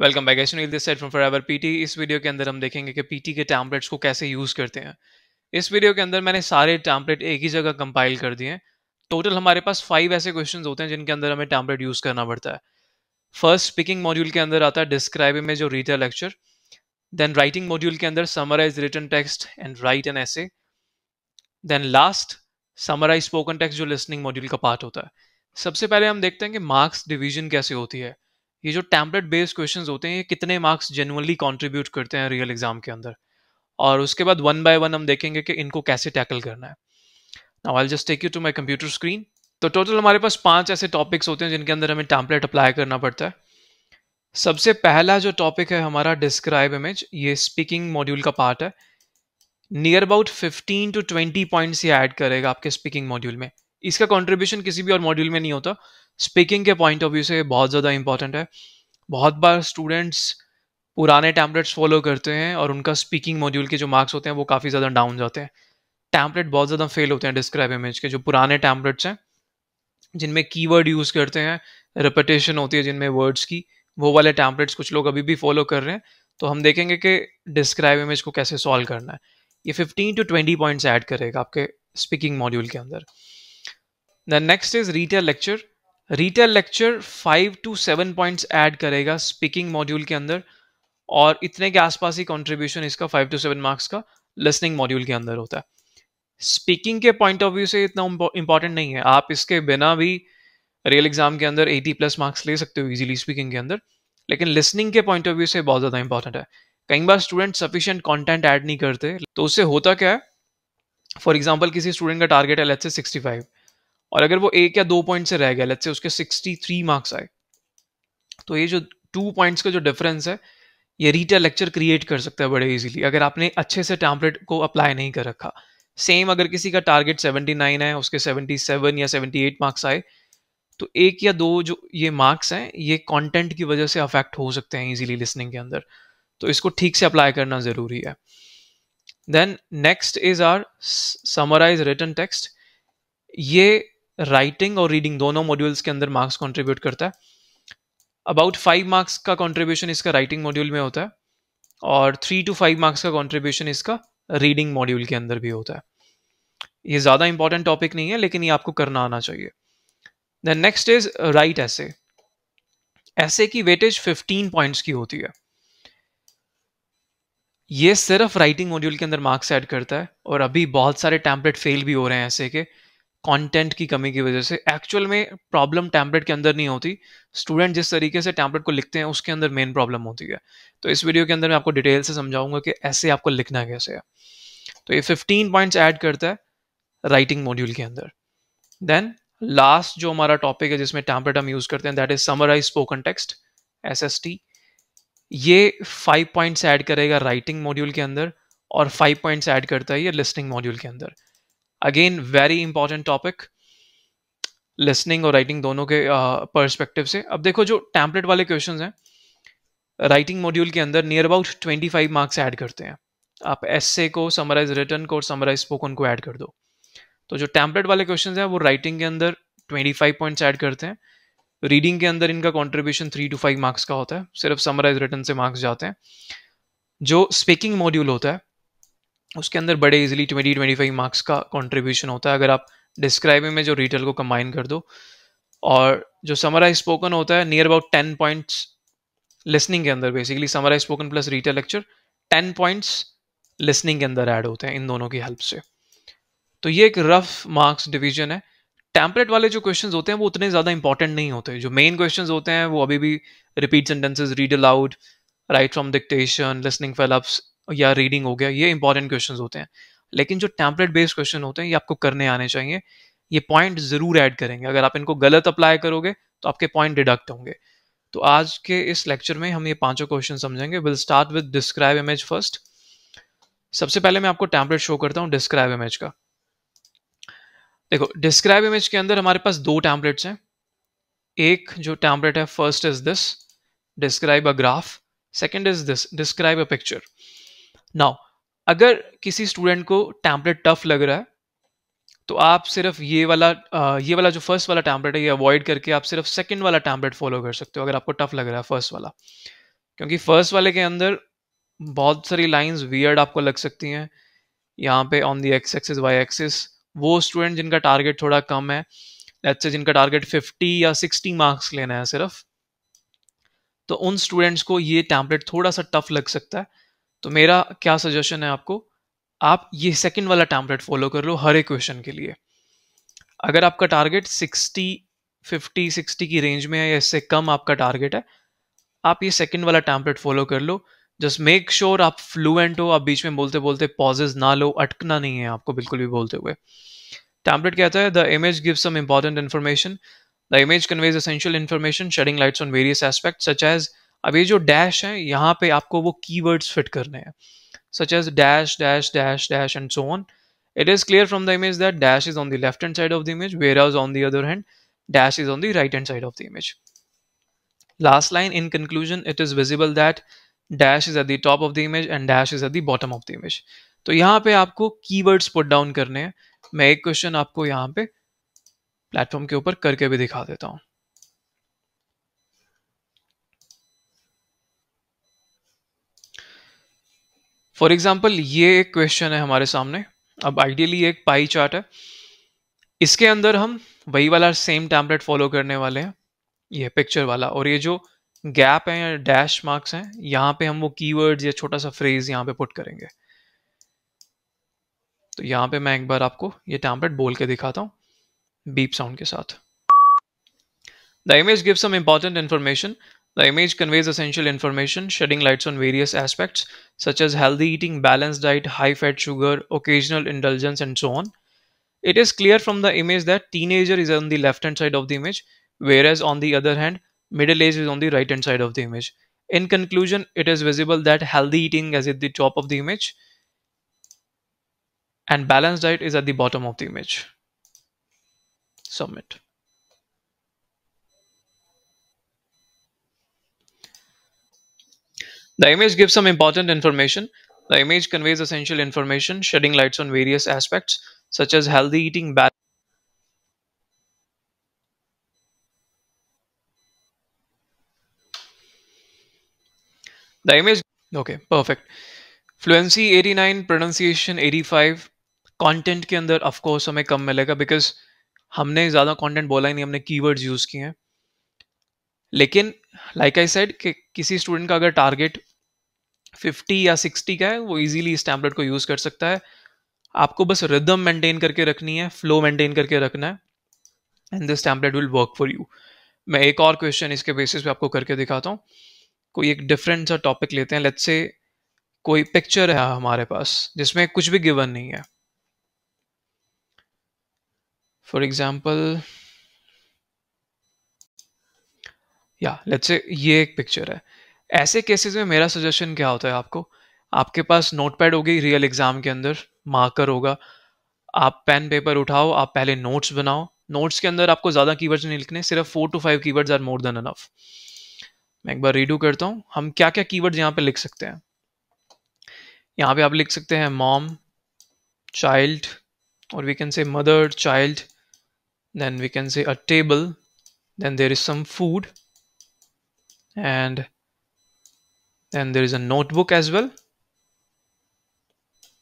Welcome back Sunil this side from forever PT इस video के अंदर हम देखेंगे कि पीटी के टैम्पलेट्स को कैसे यूज़ करते हैं इस वीडियो के अंदर मैंने सारे टैम्पलेट एक ही जगह कंपाइल कर दिए हैं टोटल हमारे पास फाइव ऐसे क्वेश्चन होते हैं जिनके अंदर हमें टैम्पलेट यूज़ करना पड़ता है फर्स्ट स्पीकिंग मॉड्यूल के अंदर आता है डिस्क्राइब में जो retell lecture then writing module के अंदर summarise written text and write an essay then last summarise spoken text जो लिसनिंग मॉड्यूल का पार्ट होता है सबसे पहले हम देखते हैं कि मार्क्स डिवीजन कैसे होती है ये जो टैम्पलेट बेस्ड क्वेश्चन होते हैं ये कितने मार्क्स जेनुअनली कॉन्ट्रीब्यूट करते हैं रियल एग्जाम के अंदर और उसके बाद वन बाय वन हम देखेंगे कि इनको कैसे टैकल करना है now I just take you to my computer screen तो टोटल हमारे पास पांच ऐसे टॉपिक्स होते हैं जिनके अंदर हमें टैम्पलेट अप्लाई करना पड़ता है सबसे पहला जो टॉपिक है हमारा डिस्क्राइब इमेज ये स्पीकिंग मॉड्यूल का पार्ट है नियर अबाउट 15 टू 20 पॉइंट्स ये ऐड करेगा आपके स्पीकिंग मॉड्यूल में इसका कंट्रीब्यूशन किसी भी और मॉड्यूल में नहीं होता स्पीकिंग के पॉइंट ऑफ व्यू से बहुत ज़्यादा इंपॉर्टेंट है बहुत बार स्टूडेंट्स पुराने टैम्पलेट्स फॉलो करते हैं और उनका स्पीकिंग मॉड्यूल के जो मार्क्स होते हैं वो काफ़ी ज़्यादा डाउन जाते हैं टैम्पलेट बहुत ज़्यादा फेल होते हैं डिस्क्राइब इमेज के जो पुराने टैम्पलेट्स हैं जिनमें की यूज़ करते हैं रिपटेशन होती है जिनमें वर्ड्स की वो वाले टैम्पलेट्स कुछ लोग अभी भी फॉलो कर रहे हैं तो हम देखेंगे कि डिस्क्राइब इमेज को कैसे सॉल्व करना है ये 15 टू 20 पॉइंट्स ऐड करेगा आपके स्पीकिंग मॉड्यूल के अंदर the next is retell lecture retell lecture five to seven points add करेगा स्पीकिंग मॉड्यूल के अंदर और इतने के आसपास ही कंट्रीब्यूशन इसका फाइव टू सेवन मार्क्स का लिसनिंग मॉड्यूल के अंदर होता है स्पीकिंग के पॉइंट ऑफ व्यू से इतना इंपॉर्टेंट नहीं है आप इसके बिना भी रियल एग्जाम के अंदर एटी प्लस मार्क्स ले सकते हो इजीली स्पीकिंग के अंदर लेकिन लिसनिंग के पॉइंट ऑफ व्यू से बहुत ज़्यादा इंपॉर्टेंट है कई बार स्टूडेंट सफिशियंट कॉन्टेंट ऐड नहीं करते तो उससे होता क्या है फॉर एग्जाम्पल किसी स्टूडेंट का टारगेट है लेट्स से फाइव और अगर वो एक या दो पॉइंट से रह गया लेट्स से उसके 63 मार्क्स आए तो ये जो टू पॉइंट्स का जो डिफरेंस है ये रीटेल लेक्चर क्रिएट कर सकता है बड़े इजीली अगर आपने अच्छे से टैम्पलेट को अप्लाई नहीं कर रखा सेम अगर किसी का टारगेट 79 है उसके 77 या 78 मार्क्स आए तो एक या दो जो ये मार्क्स हैं ये कंटेंट की वजह से अफेक्ट हो सकते हैं इजीली लिसनिंग के अंदर तो इसको ठीक से अप्लाई करना ज़रूरी है then next is our summarise written text ये राइटिंग और रीडिंग दोनों मॉड्यूल्स के अंदर मार्क्स कंट्रीब्यूट करता है अबाउट फाइव मार्क्स का कंट्रीब्यूशन इसका राइटिंग मॉड्यूल में होता है और थ्री टू फाइव मार्क्स का कंट्रीब्यूशन इसका रीडिंग मॉड्यूल के अंदर भी होता है ये ज़्यादा इंपॉर्टेंट टॉपिक नहीं है लेकिन ये आपको करना आना चाहिए देन नेक्स्ट इज राइट ऐसे ऐसे की वेटेज 15 पॉइंट्स की होती है ये सिर्फ राइटिंग मॉड्यूल के अंदर मार्क्स ऐड करता है और अभी बहुत सारे टैंपलेट फेल भी हो रहे हैं ऐसे के कंटेंट की कमी की वजह से एक्चुअल में प्रॉब्लम टैंपलेट के अंदर नहीं होती स्टूडेंट जिस तरीके से टैम्पलेट को लिखते हैं उसके अंदर मेन प्रॉब्लम होती है तो इस वीडियो के अंदर मैं आपको डिटेल से समझाऊंगा कि ऐसे आपको लिखना कैसे है तो ये 15 पॉइंट्स ऐड करता है राइटिंग मॉड्यूल के अंदर देन लास्ट जो हमारा टॉपिक है जिसमें टैम्पलेट हम यूज करते हैं that is summarise spoken text as ये फाइव पॉइंट्स ऐड करेगा राइटिंग मॉड्यूल के अंदर और फाइव पॉइंट्स ऐड करता है ये लिस्टिंग मॉड्यूल के अंदर again very important topic listening और राइटिंग दोनों के परस्पेक्टिव uh, से अब देखो जो टैंपलेट वाले क्वेश्चन हैं राइटिंग मॉड्यूल के अंदर near about twenty five marks add करते हैं आप एसए को समराइज रिटर्न को और समराइज स्पोकन को ऐड कर दो तो जो टैंपलेट वाले क्वेश्चन हैं वो राइटिंग के अंदर ट्वेंटी फाइव पॉइंट्स ऐड करते हैं रीडिंग के अंदर इनका contribution three to five marks का होता है सिर्फ समराइज रिटर्न से मार्क्स जाते हैं जो स्पीकिंग मॉड्यूल होता है उसके अंदर बड़े easily twenty twenty five marks का कॉन्ट्रीब्यूशन होता है अगर आप डिस्क्राइबिंग में जो रिटेल को कंबाइन कर दो और जो समराइज स्पोकन होता है near about ten points listening के अंदर basically summarise spoken plus retell lecture ten points listening के अंदर ऐड होते हैं इन दोनों की हेल्प से तो ये एक रफ मार्क्स डिवीजन है टैम्पलेट वाले जो क्वेश्चंस होते हैं वो उतने ज़्यादा इंपॉर्टेंट नहीं होते जो मेन क्वेश्चंस होते हैं वो अभी भी repeat sentences read aloud write from dictation listening fill ups या रीडिंग हो गया ये इंपॉर्टेंट क्वेश्चन होते हैं लेकिन जो टैंपलेट बेस्ड क्वेश्चन होते हैं ये आपको करने आने चाहिए ये पॉइंट ज़रूर ऐड करेंगे अगर आप इनको गलत अप्लाई करोगे तो आपके पॉइंट डिडक्ट होंगे तो आज के इस लेक्चर में हम ये पांचों क्वेश्चन समझेंगे will start with describe image first सबसे पहले मैं आपको टैंपलेट शो करता हूँ डिस्क्राइब इमेज का देखो डिस्क्राइब इमेज के अंदर हमारे पास दो टैंपलेट्स हैं एक जो टैंपलेट है first is this describe a graph second is this describe a picture now अगर किसी स्टूडेंट को टैम्पलेट टफ लग रहा है तो आप सिर्फ ये वाला ये वाला जो फर्स्ट वाला टैम्पलेट है ये अवॉइड करके आप सिर्फ सेकंड वाला टैम्पलेट फॉलो कर सकते हो अगर आपको टफ लग रहा है फर्स्ट वाला क्योंकि फर्स्ट वाले के अंदर बहुत सारी लाइंस वियर्ड आपको लग सकती हैं यहाँ पे on the X axis Y axis वो स्टूडेंट जिनका टारगेट थोड़ा कम है लेट्स से जिनका टारगेट 50 या 60 मार्क्स लेना है सिर्फ तो उन स्टूडेंट्स को ये टैम्पलेट थोड़ा सा टफ लग सकता है तो मेरा क्या सजेशन है आपको आप ये सेकंड वाला टैम्पलेट फॉलो कर लो हर एक क्वेश्चन के लिए अगर आपका टारगेट 60 50 60 की रेंज में है या इससे कम आपका टारगेट है आप ये सेकंड वाला टैम्पलेट फॉलो कर लो जस्ट मेक श्योर आप फ्लुएंट हो आप बीच में बोलते बोलते पॉजेज ना लो अटकना नहीं है आपको बिल्कुल भी बोलते हुए टैम्पलेट कहता है the image give some important information the image conveys essential information shedding lights on various aspect such as अब ये जो डैश है यहाँ पे आपको वो की वर्ड्स फिट करने हैं such as dash dash dash dash and so on it is clear from the image that dash is on the left hand side of the image whereas on the other hand dash is on the right hand side of the image last line in conclusion it is visible that dash is at the top of the image and dash is at the bottom of the image तो यहाँ पे आपको की words put down करने हैं मैं एक question आपको यहाँ पे प्लेटफॉर्म के ऊपर करके भी दिखा देता हूँ फॉर एग्जाम्पल ये एक क्वेश्चन है हमारे सामने अब आइडियली एक पाई चार्ट है इसके अंदर हम वही वाला सेम टैम्पलेट फॉलो करने वाले हैं ये पिक्चर वाला और ये जो गैप है या डैश मार्क्स हैं यहाँ पे हम वो कीवर्ड्स या छोटा सा फ्रेज यहाँ पे पुट करेंगे तो यहाँ पे मैं एक बार आपको ये टैम्पलेट बोल के दिखाता हूँ बीप साउंड के साथ the image give some important information The image conveys essential information, shedding lights on various aspects such as healthy eating, balanced diet, high fat sugar, occasional indulgence, and so on. It is clear from the image that teenager is on the left hand side of the image, whereas on the other hand, middle age is on the right hand side of the image. In conclusion, it is visible that healthy eating is at the top of the image and balanced diet is at the bottom of the image. Submit. The image gives some important information. The image conveys essential information, shedding lights on various aspects such as healthy eating, bad The image, okay, perfect. Fluency 89 pronunciation 85 content के अंदर of course हमें कम मिलेगा because हमने ज़्यादा content बोला ही नहीं हमने keywords use किए हैं लेकिन लाइक आई सेड कि किसी स्टूडेंट का अगर टारगेट फिफ्टी या सिक्सटी का है वो इजीली इस टैबलेट को यूज़ कर सकता है आपको बस रिदम मेंटेन करके रखनी है फ्लो मेंटेन करके रखना है and this tablet will work for you मैं एक और क्वेश्चन इसके बेसिस पे आपको करके दिखाता हूँ कोई एक डिफरेंट सा टॉपिक लेते हैं लेट्स से कोई पिक्चर है हमारे पास जिसमें कुछ भी गिवन नहीं है फॉर एग्जाम्पल या लेट्स से ये एक पिक्चर है ऐसे केसेस में मेरा सजेशन क्या होता है आपको आपके पास नोटपैड होगी रियल एग्जाम के अंदर मार्कर होगा आप पेन पेपर उठाओ आप पहले नोट्स बनाओ नोट्स के अंदर आपको ज़्यादा कीवर्ड्स नहीं लिखने सिर्फ four to five keywords or more than enough मैं एक बार रीडू करता हूँ हम क्या क्या कीवर्ड्स यहाँ पे लिख सकते हैं यहाँ पे आप लिख सकते हैं मॉम चाइल्ड और we can say mother child then we can say a table then there is some food and then there is a notebook as well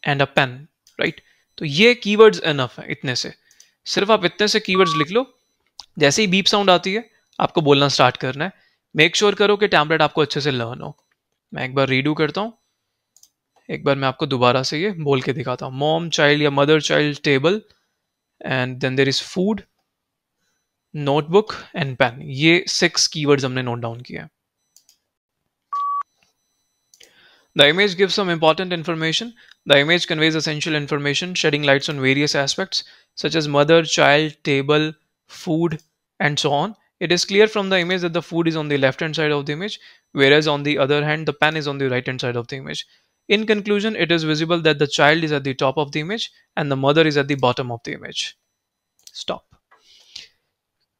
and a pen right तो ये कीवर्ड्स एनफ है इतने से सिर्फ आप इतने से कीवर्ड्स लिख लो जैसे ही बीप साउंड आती है आपको बोलना स्टार्ट करना है मेक श्योर sure करो कि टैबलेट आपको अच्छे से लर्न हो मैं एक बार रीडू करता हूँ एक बार मैं आपको दोबारा से ये बोल के दिखाता हूँ मॉम चाइल्ड या mother child table and then there is food notebook and pen ये सिक्स कीवर्ड्स हमने नोट डाउन किया है The image gives some important information. The image conveys essential information, shedding lights on various aspects such as mother, child, table, food, and so on. It is clear from the image that the food is on the left hand side of the image, whereas on the other hand, the pan is on the right hand side of the image. In conclusion, it is visible that the child is at the top of the image and the mother is at the bottom of the image. Stop.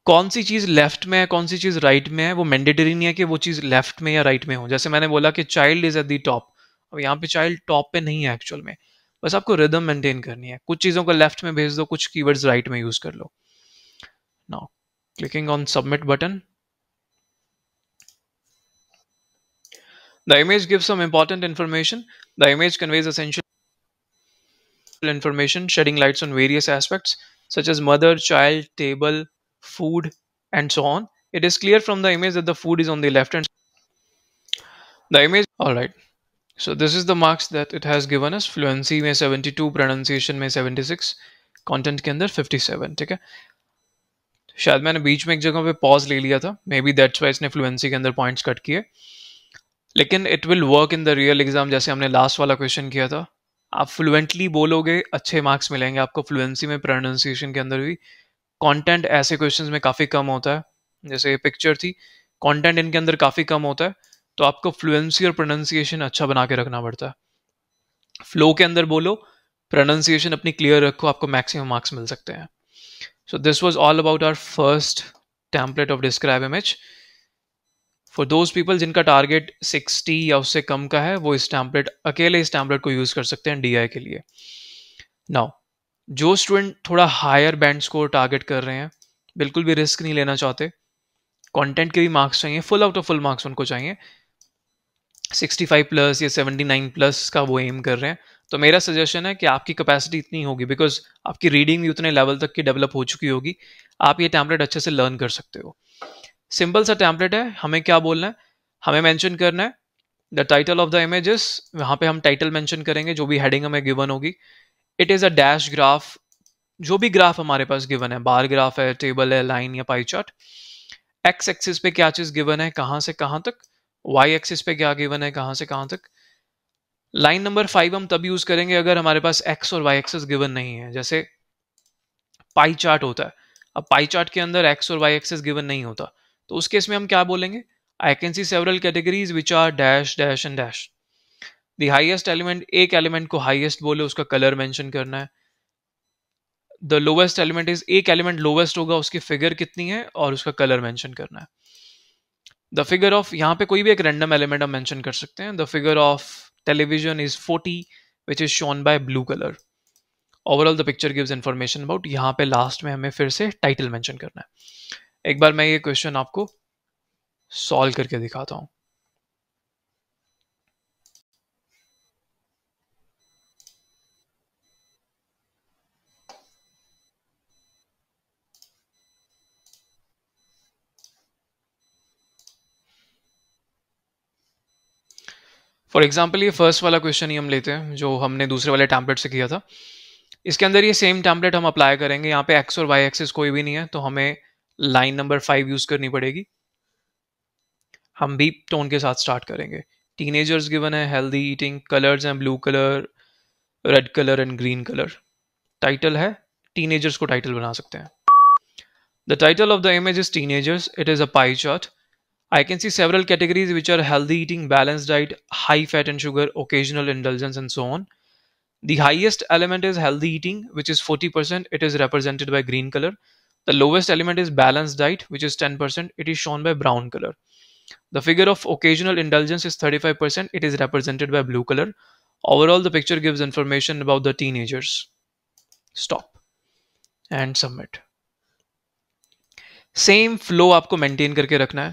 कौन सी चीज़ left में है कौन सी चीज़ right में है वो mandatory नहीं है कि वो चीज़ लेफ्ट में या राइट में हो जैसे मैंने बोला कि child is at the top अब यहाँ पे चाइल्ड टॉप पे नहीं है एक्चुअल में बस आपको रिदम मेंटेन करनी है कुछ चीज़ों को लेफ्ट में भेज दो कुछ कीवर्ड्स राइट right में यूज़ कर लो now clicking on submit button the image give some important information the image conveys essential information, shedding lights on various aspects such as mother, child, table, food, and so on. It is clear from the image that the food is on the left hand The image, all right. So this is the marks that it has given us. Fluency में 72, pronunciation में 76, content के अंदर 57, ठीक है? शायद मैंने बीच में एक जगह पे पॉज ले लिया था मे बी दैट्स वाई इसने फ्लुएंसी के अंदर पॉइंट्स कट किए लेकिन it will work in the real exam जैसे हमने लास्ट वाला क्वेश्चन किया था आप फ्लुएंटली बोलोगे अच्छे मार्क्स मिलेंगे आपको फ्लुएंसी में प्रोनाउंसिएशन के अंदर भी कंटेंट ऐसे क्वेश्चंस में काफ़ी कम होता है जैसे ये पिक्चर थी कंटेंट इनके अंदर काफ़ी कम होता है तो आपको फ्लुएंसी और प्रोनाउंसिएशन अच्छा बना के रखना पड़ता है फ्लो के अंदर बोलो प्रोनाउंसिएशन अपनी क्लियर रखो आपको मैक्सिमम मार्क्स मिल सकते हैं so this was all about our first template of describe image for those people जिनका टारगेट 60 या उससे कम का है वो इस टैंपलेट अकेले इस टैंपलेट को यूज कर सकते हैं डी के लिए नाउ जो स्टूडेंट थोड़ा हायर बैंड स्कोर टारगेट कर रहे हैं बिल्कुल भी रिस्क नहीं लेना चाहते कंटेंट के भी मार्क्स चाहिए full out of full marks उनको चाहिए 65 प्लस या 79 प्लस का वो एम कर रहे हैं तो मेरा सजेशन है कि आपकी कैपेसिटी इतनी होगी बिकॉज आपकी रीडिंग भी उतने लेवल तक की डेवलप हो चुकी होगी आप ये टैम्पलेट अच्छे से लर्न कर सकते हो सिंपल सा टैंपलेट है हमें क्या बोलना है हमें मैंशन करना है the title of the images वहाँ पे हम टाइटल मेंशन करेंगे जो भी हेडिंग हमें गिवन होगी it is a dash graph जो भी ग्राफ हमारे पास गिवन है बार ग्राफ है टेबल है लाइन या पाई चार्ट एक्स एक्सिस पे क्या चीज़ गिवन है कहाँ से कहाँ तक वाई एक्सिस पे क्या गिवन है कहाँ से कहाँ तक लाइन नंबर फाइव हम तब यूज़ करेंगे अगर हमारे पास एक्स और वाई एक्सिस गिवन नहीं है जैसे पाई चार्ट होता है अब पाई चार्ट के अंदर एक्स और वाई एक्सिस गिवन नहीं होता तो उस केस में हम क्या बोलेंगे I can see several categories which are dash dash and dash the highest element एक एलिमेंट को हाइएस्ट बोले उसका कलर मेंशन करना है द लोवेस्ट एलिमेंट इज एक एलिमेंट लोवेस्ट होगा उसकी फिगर कितनी है और उसका कलर मेंशन करना है द फिगर ऑफ यहाँ पे कोई भी एक रैंडम एलिमेंट हम मैंशन कर सकते हैं the figure of television is forty which is shown by blue colour overall the picture gives information about यहाँ पे लास्ट में हमें फिर से टाइटल मेंशन करना है एक बार मैं ये क्वेश्चन आपको सॉल्व करके दिखाता हूँ फॉर एग्जाम्पल ये फर्स्ट वाला क्वेश्चन ही हम लेते हैं जो हमने दूसरे वाले टैंपलेट से किया था इसके अंदर ये सेम टैंपलेट हम अप्लाई करेंगे यहाँ पे एक्स और वाई एक्सेस कोई भी नहीं है तो हमें लाइन नंबर फाइव यूज़ करनी पड़ेगी हम भी टोन के साथ स्टार्ट करेंगे टीनेजर्स गिवन है हेल्दी ईटिंग कलर्स हैं blue colour red colour and green colour title है टीनेजर्स को टाइटल बना सकते हैं the title of the image is teenagers it is a pie chart I can see several categories which are healthy eating, balanced diet, high fat and sugar, occasional indulgence, and so on. The highest element is healthy eating, which is 40%. It is represented by green color. The lowest element is balanced diet, which is 10%. It is shown by brown color. The figure of occasional indulgence is 35%. It is represented by blue color. Overall, the picture gives information about the teenagers. Stop and submit. You have to maintain करके रखना है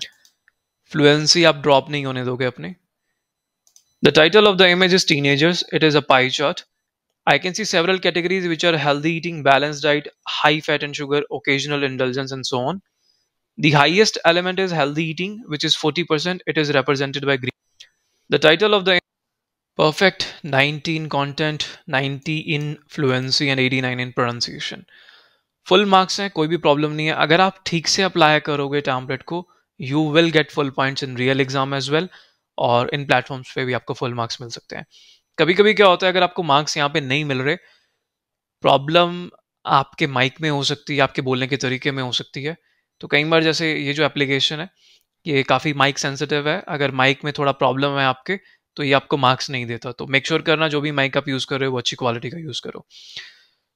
fluency आप drop नहीं होने दोगे अपने The title of the image is Teenagers. It is a pie chart I can see several categories which are healthy eating balance diet high fat and sugar occasional indulgence, and so on The highest element is healthy eating, which is 40%. It is represented by green. The title of the perfect 19 content, 90 in fluency, and 89 in pronunciation. Full marks हैं कोई भी problem नहीं है अगर आप ठीक से apply करोगे टैम्पलेट को you will get full points in real exam as well और इन प्लेटफॉर्म्स पे भी आपको फुल मार्क्स मिल सकते हैं कभी कभी क्या होता है अगर आपको मार्क्स यहाँ पे नहीं मिल रहे प्रॉब्लम आपके माइक में हो सकती है आपके बोलने के तरीके में हो सकती है तो कई बार जैसे ये जो एप्लीकेशन है ये काफ़ी माइक सेंसिटिव है अगर माइक में थोड़ा प्रॉब्लम है आपके तो ये आपको मार्क्स नहीं देता तो मेक श्योर sure करना जो भी माइक आप यूज़ कर रहे हो वो अच्छी क्वालिटी का यूज़ करो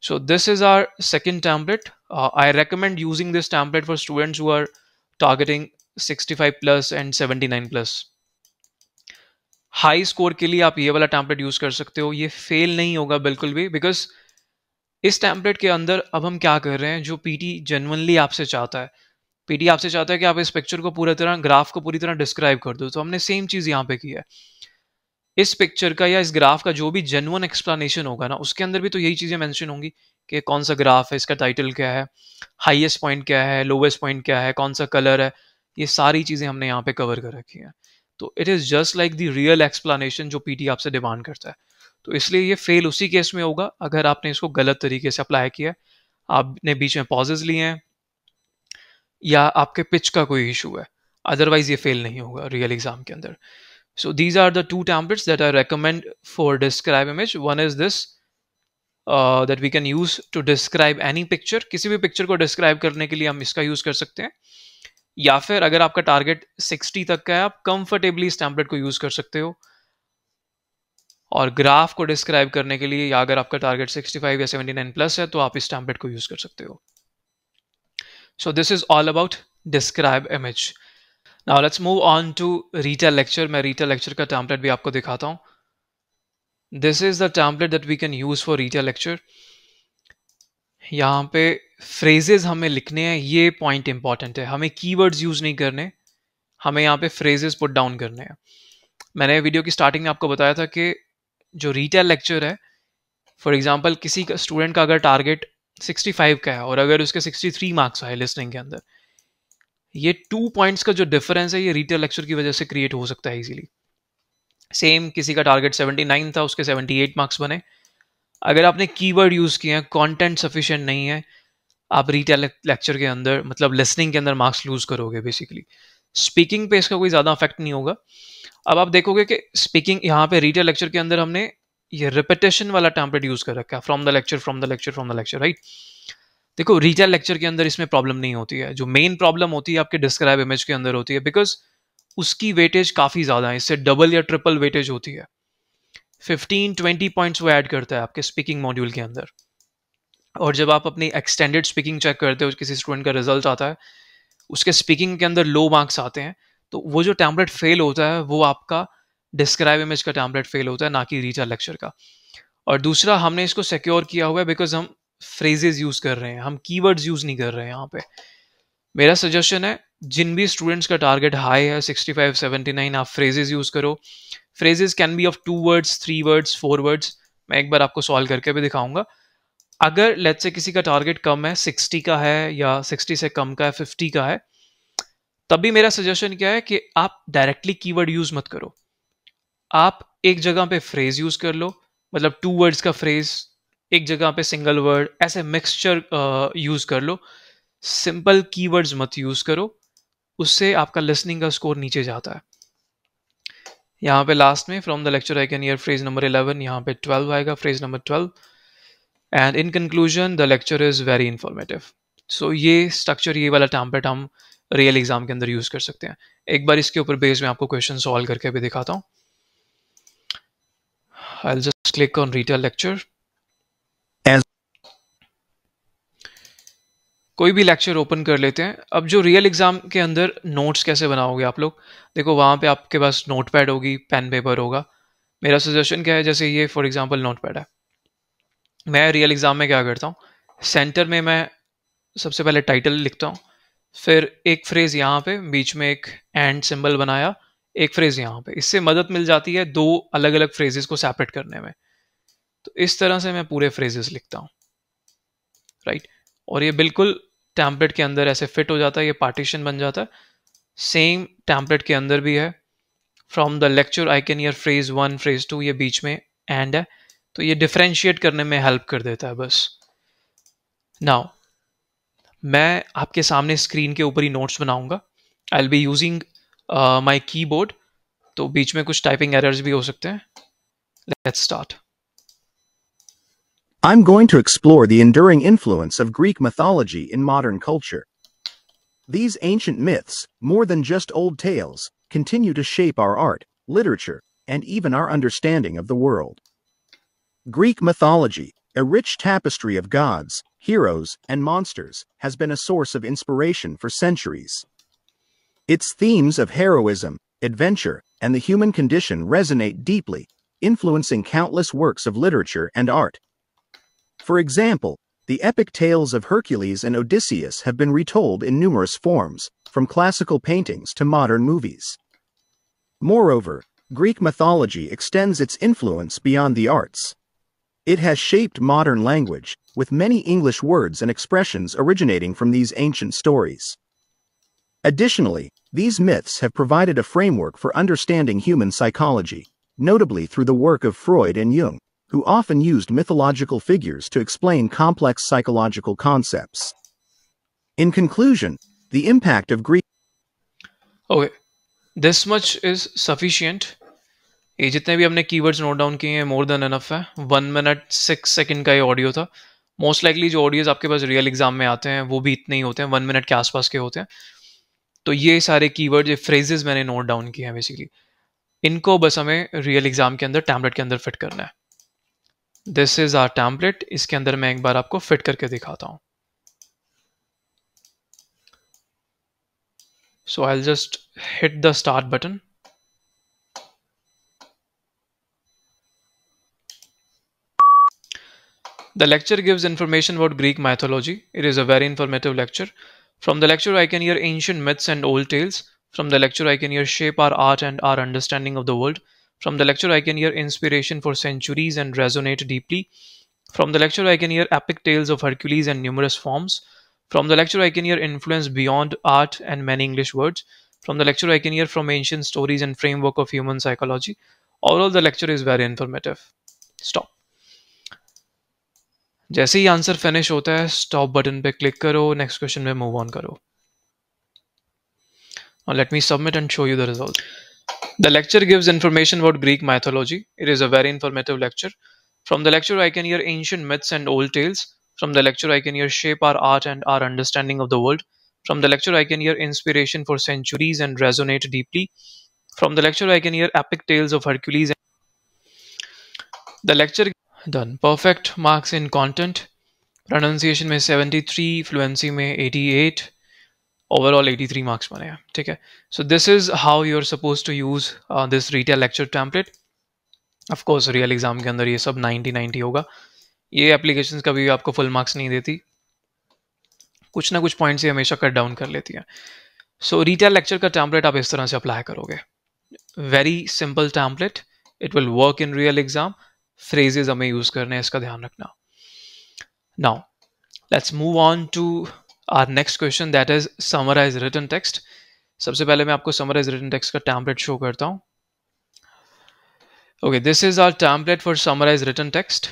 so this is our second template I recommend using this template for students who are targeting 65 plus and 79 plus high score के लिए आप ये वाला टैंपलेट यूज कर सकते हो ये फेल नहीं होगा बिल्कुल भी बिकॉज इस टैंपलेट के अंदर अब हम क्या कर रहे हैं जो पीटी जेनवनली आपसे चाहता है पीटी आपसे चाहता है कि आप इस पिक्चर को पूरी तरह ग्राफ को पूरी तरह डिस्क्राइब कर दो तो हमने सेम चीज़ यहाँ पे की है इस पिक्चर का या इस ग्राफ का जो भी जेनुअन एक्सप्लेनेशन होगा ना उसके अंदर भी तो यही चीज़ें मैंशन होंगी कि कौन सा ग्राफ है इसका टाइटल क्या है हाईएस्ट पॉइंट क्या है लोवेस्ट पॉइंट क्या है कौन सा कलर है ये सारी चीज़ें हमने यहाँ पे कवर कर रखी हैं तो it is just like the real explanation जो पीटी आपसे डिमांड करता है तो इसलिए ये फेल उसी केस में होगा अगर आपने इसको गलत तरीके से अप्लाई किया आपने बीच में पॉजेज लिए हैं या आपके पिच का कोई इशू है अदरवाइज ये फेल नहीं होगा रियल एग्जाम के अंदर so these are the two templates that I recommend for describe image one is this that we can use to describe any picture किसी भी पिक्चर को डिस्क्राइब करने के लिए हम इसका यूज कर सकते हैं या फिर अगर आपका टारगेट 60 तक का है आप कंफर्टेबली स्टैम्पलेट को यूज कर सकते हो और ग्राफ को डिस्क्राइब करने के लिए या अगर आपका टारगेट 65 या 79 प्लस है तो आप इस टेम्पलेट को यूज कर सकते हो so this is all about describe image now let's move on to retell lecture मैं रिटेल लेक्चर का टैम्पलेट भी आपको दिखाता हूं this is the template that we can use for retell lecture यहां पे फ्रेजेस हमें लिखने हैं ये पॉइंट इंपॉर्टेंट है हमें कीवर्ड्स यूज नहीं करने हमें यहाँ पे फ्रेजेस पुट डाउन करने हैं मैंने वीडियो की स्टार्टिंग में आपको बताया था कि जो रिटेल लेक्चर है फॉर एग्जाम्पल किसी का स्टूडेंट का अगर टारगेट 65 का है और अगर उसके 63 मार्क्स आए लिस्निंग के अंदर ये टू पॉइंट्स का जो डिफरेंस है ये रिटेल लेक्चर की वजह से क्रिएट हो सकता है इजीली सेम किसी का टारगेट 79 था उसके 78 मार्क्स बने अगर आपने कीवर्ड यूज़ किए हैं कंटेंट सफिशिएंट नहीं है आप रिटेल लेक्चर के अंदर मतलब लिसनिंग के अंदर मार्क्स लूज करोगे बेसिकली स्पीकिंग पे इसका कोई ज़्यादा अफेक्ट नहीं होगा अब आप देखोगे कि स्पीकिंग यहाँ पे रिटेल लेक्चर के अंदर हमने ये रिपीटेशन वाला टैंपलेट यूज़ कर रखा है from the lecture from the lecture from the lecture right देखो रिटेल लेक्चर के अंदर इसमें प्रॉब्लम नहीं होती है जो मेन प्रॉब्लम होती है आपके डिस्क्राइब इमेज के अंदर होती है बिकॉज उसकी वेटेज काफ़ी ज़्यादा है इससे डबल या ट्रिपल वेटेज होती है फिफ्टीन ट्वेंटी पॉइंट्स वो ऐड करता है आपके स्पीकिंग मॉड्यूल के अंदर और जब आप अपनी एक्सटेंडेड स्पीकिंग चेक करते हो किसी स्टूडेंट का रिजल्ट आता है उसके स्पीकिंग के अंदर लो मार्क्स आते हैं तो वो जो टैम्पलेट फेल होता है वो आपका डिस्क्राइब इमेज का टैम्पलेट फेल होता है ना कि रीचा लेक्चर का और दूसरा हमने इसको सिक्योर किया हुआ है बिकॉज हम फ्रेजेज यूज़ कर रहे हैं हम की यूज़ नहीं कर रहे हैं यहाँ पे मेरा सजेशन है जिन भी स्टूडेंट्स का टारगेट हाई है 65, 79 आप फ्रेजेज यूज़ करो phrases can be of two words three words four words मैं एक बार आपको सॉल्व करके भी दिखाऊंगा अगर लेट से किसी का टारगेट कम है 60 का है या 60 से कम का है 50 का है तब भी मेरा सजेशन क्या है कि आप डायरेक्टली कीवर्ड यूज मत करो आप एक जगह पे फ्रेज यूज कर लो मतलब टू वर्ड्स का फ्रेज एक जगह पे सिंगल वर्ड ऐसे मिक्सचर यूज कर लो सिंपल कीवर्ड्स मत यूज करो उससे आपका लिसनिंग का स्कोर नीचे जाता है यहाँ पे लास्ट में from the lecture I can hear phrase number 11 यहाँ पे 12 आएगा phrase number 12 and in conclusion the lecture is very informative so ये स्ट्रक्चर ये वाला टैम्पलेट हम रियल एग्जाम के अंदर यूज़ कर सकते हैं एक बार इसके ऊपर बेस में आपको क्वेश्चन सॉल्व करके भी दिखाता हूँ I'll just click on retail lecture. As कोई भी लेक्चर ओपन कर लेते हैं अब जो रियल एग्जाम के अंदर नोट्स कैसे बनाओगे आप लोग देखो वहां पे आपके पास नोट पैड होगी पेन पेपर होगा मेरा सजेशन क्या है जैसे ये फॉर एग्जाम्पल नोट पैड है मैं रियल एग्ज़ाम में क्या करता हूँ सेंटर में मैं सबसे पहले टाइटल लिखता हूँ फिर एक फ्रेज़ यहाँ पे बीच में एक एंड सिंबल बनाया एक फ्रेज़ यहाँ पे इससे मदद मिल जाती है दो अलग अलग फ्रेजेस को सेपरेट करने में तो इस तरह से मैं पूरे फ्रेजेस लिखता हूँ राइट और ये बिल्कुल टैम्पलेट के अंदर ऐसे फिट हो जाता है ये पार्टीशन बन जाता है सेम टैम्पलेट के अंदर भी है from the lecture I can hear phrase one phrase two ये बीच में एंड है तो ये डिफ्रेंशिएट करने में हेल्प कर देता है बस नाउ मैं आपके सामने स्क्रीन के ऊपर ही नोट्स बनाऊंगा I'll be using my keyboard तो बीच में कुछ टाइपिंग एरर्स भी हो सकते हैं let's start I'm going to explore the enduring influence of Greek mythology in modern culture. These ancient myths, more than just old tales, continue to shape our art, literature, and even our understanding of the world. Greek mythology, a rich tapestry of gods, heroes, and monsters, has been a source of inspiration for centuries. Its themes of heroism, adventure, and the human condition resonate deeply, influencing countless works of literature and art. For example, the epic tales of Hercules and Odysseus have been retold in numerous forms, from classical paintings to modern movies. Moreover, Greek mythology extends its influence beyond the arts. It has shaped modern language, with many English words and expressions originating from these ancient stories. Additionally, these myths have provided a framework for understanding human psychology, notably through the work of Freud and Jung, who often used mythological figures to explain complex psychological concepts. In conclusion, the impact of Greek. Okay, this much is sufficient ये जितने भी हमने keywords note down किए हैं more than enough है one minute six second का ये audio था मोस्ट लाइकली जो ऑडियोज आपके पास रियल एग्जाम में आते हैं वो भी इतने ही होते हैं वन मिनट के आसपास के होते हैं तो ये सारे कीवर्ड ये फ्रेजेस मैंने नोट डाउन किए हैं बेसिकली इनको बस हमें रियल एग्जाम के अंदर टैबलेट के अंदर फिट करना है दिस इज आर टैम्पलेट इसके अंदर मैं एक बार आपको फिट करके दिखाता हूं so I just hit the start button The lecture gives information about Greek mythology. It is a very informative lecture. From the lecture, I can hear ancient myths and old tales. From the lecture, I can hear shape our art and our understanding of the world. From the lecture, I can hear inspiration for centuries and resonate deeply. From the lecture, I can hear epic tales of Hercules and numerous forms. From the lecture, I can hear influence beyond art and many English words. From the lecture, I can hear from ancient stories and framework of human psychology. Overall, the lecture is very informative. Stop. जैसे ही answer finish होता है stop button पे click करो next question में move on करो let me submit and show you the result the lecture gives information about Greek mythology it is a very informative lecture from the lecture I can hear ancient myths and old tales from the lecture I can hear shape our art and our understanding of the world from the lecture I can hear inspiration for centuries and resonate deeply from the lecture I can hear epic tales of Hercules the lecture done perfect marks in content pronunciation में 73 fluency में 88 overall 83 marks बने हैं ठीक है so this is how you are suppose to use this retell lecture template of course real exam के अंदर ये सब 90 90 होगा ये एप्लीकेशन कभी भी आपको फुल मार्क्स नहीं देती कुछ ना कुछ पॉइंट्स ये हमेशा कट डाउन कर लेती है सो रिटेल लेक्चर का टैम्पलेट आप इस तरह से अप्लाई करोगे very simple template it will work in real exam phrases हमें यूज करने हैं इसका ध्यान रखना now let's move on to our next question that is summarise written text सबसे पहले मैं आपको समराइज रिटर्न टेक्स्ट का टैम्पलेट शो करता हूँ okay this is our template for summarise written text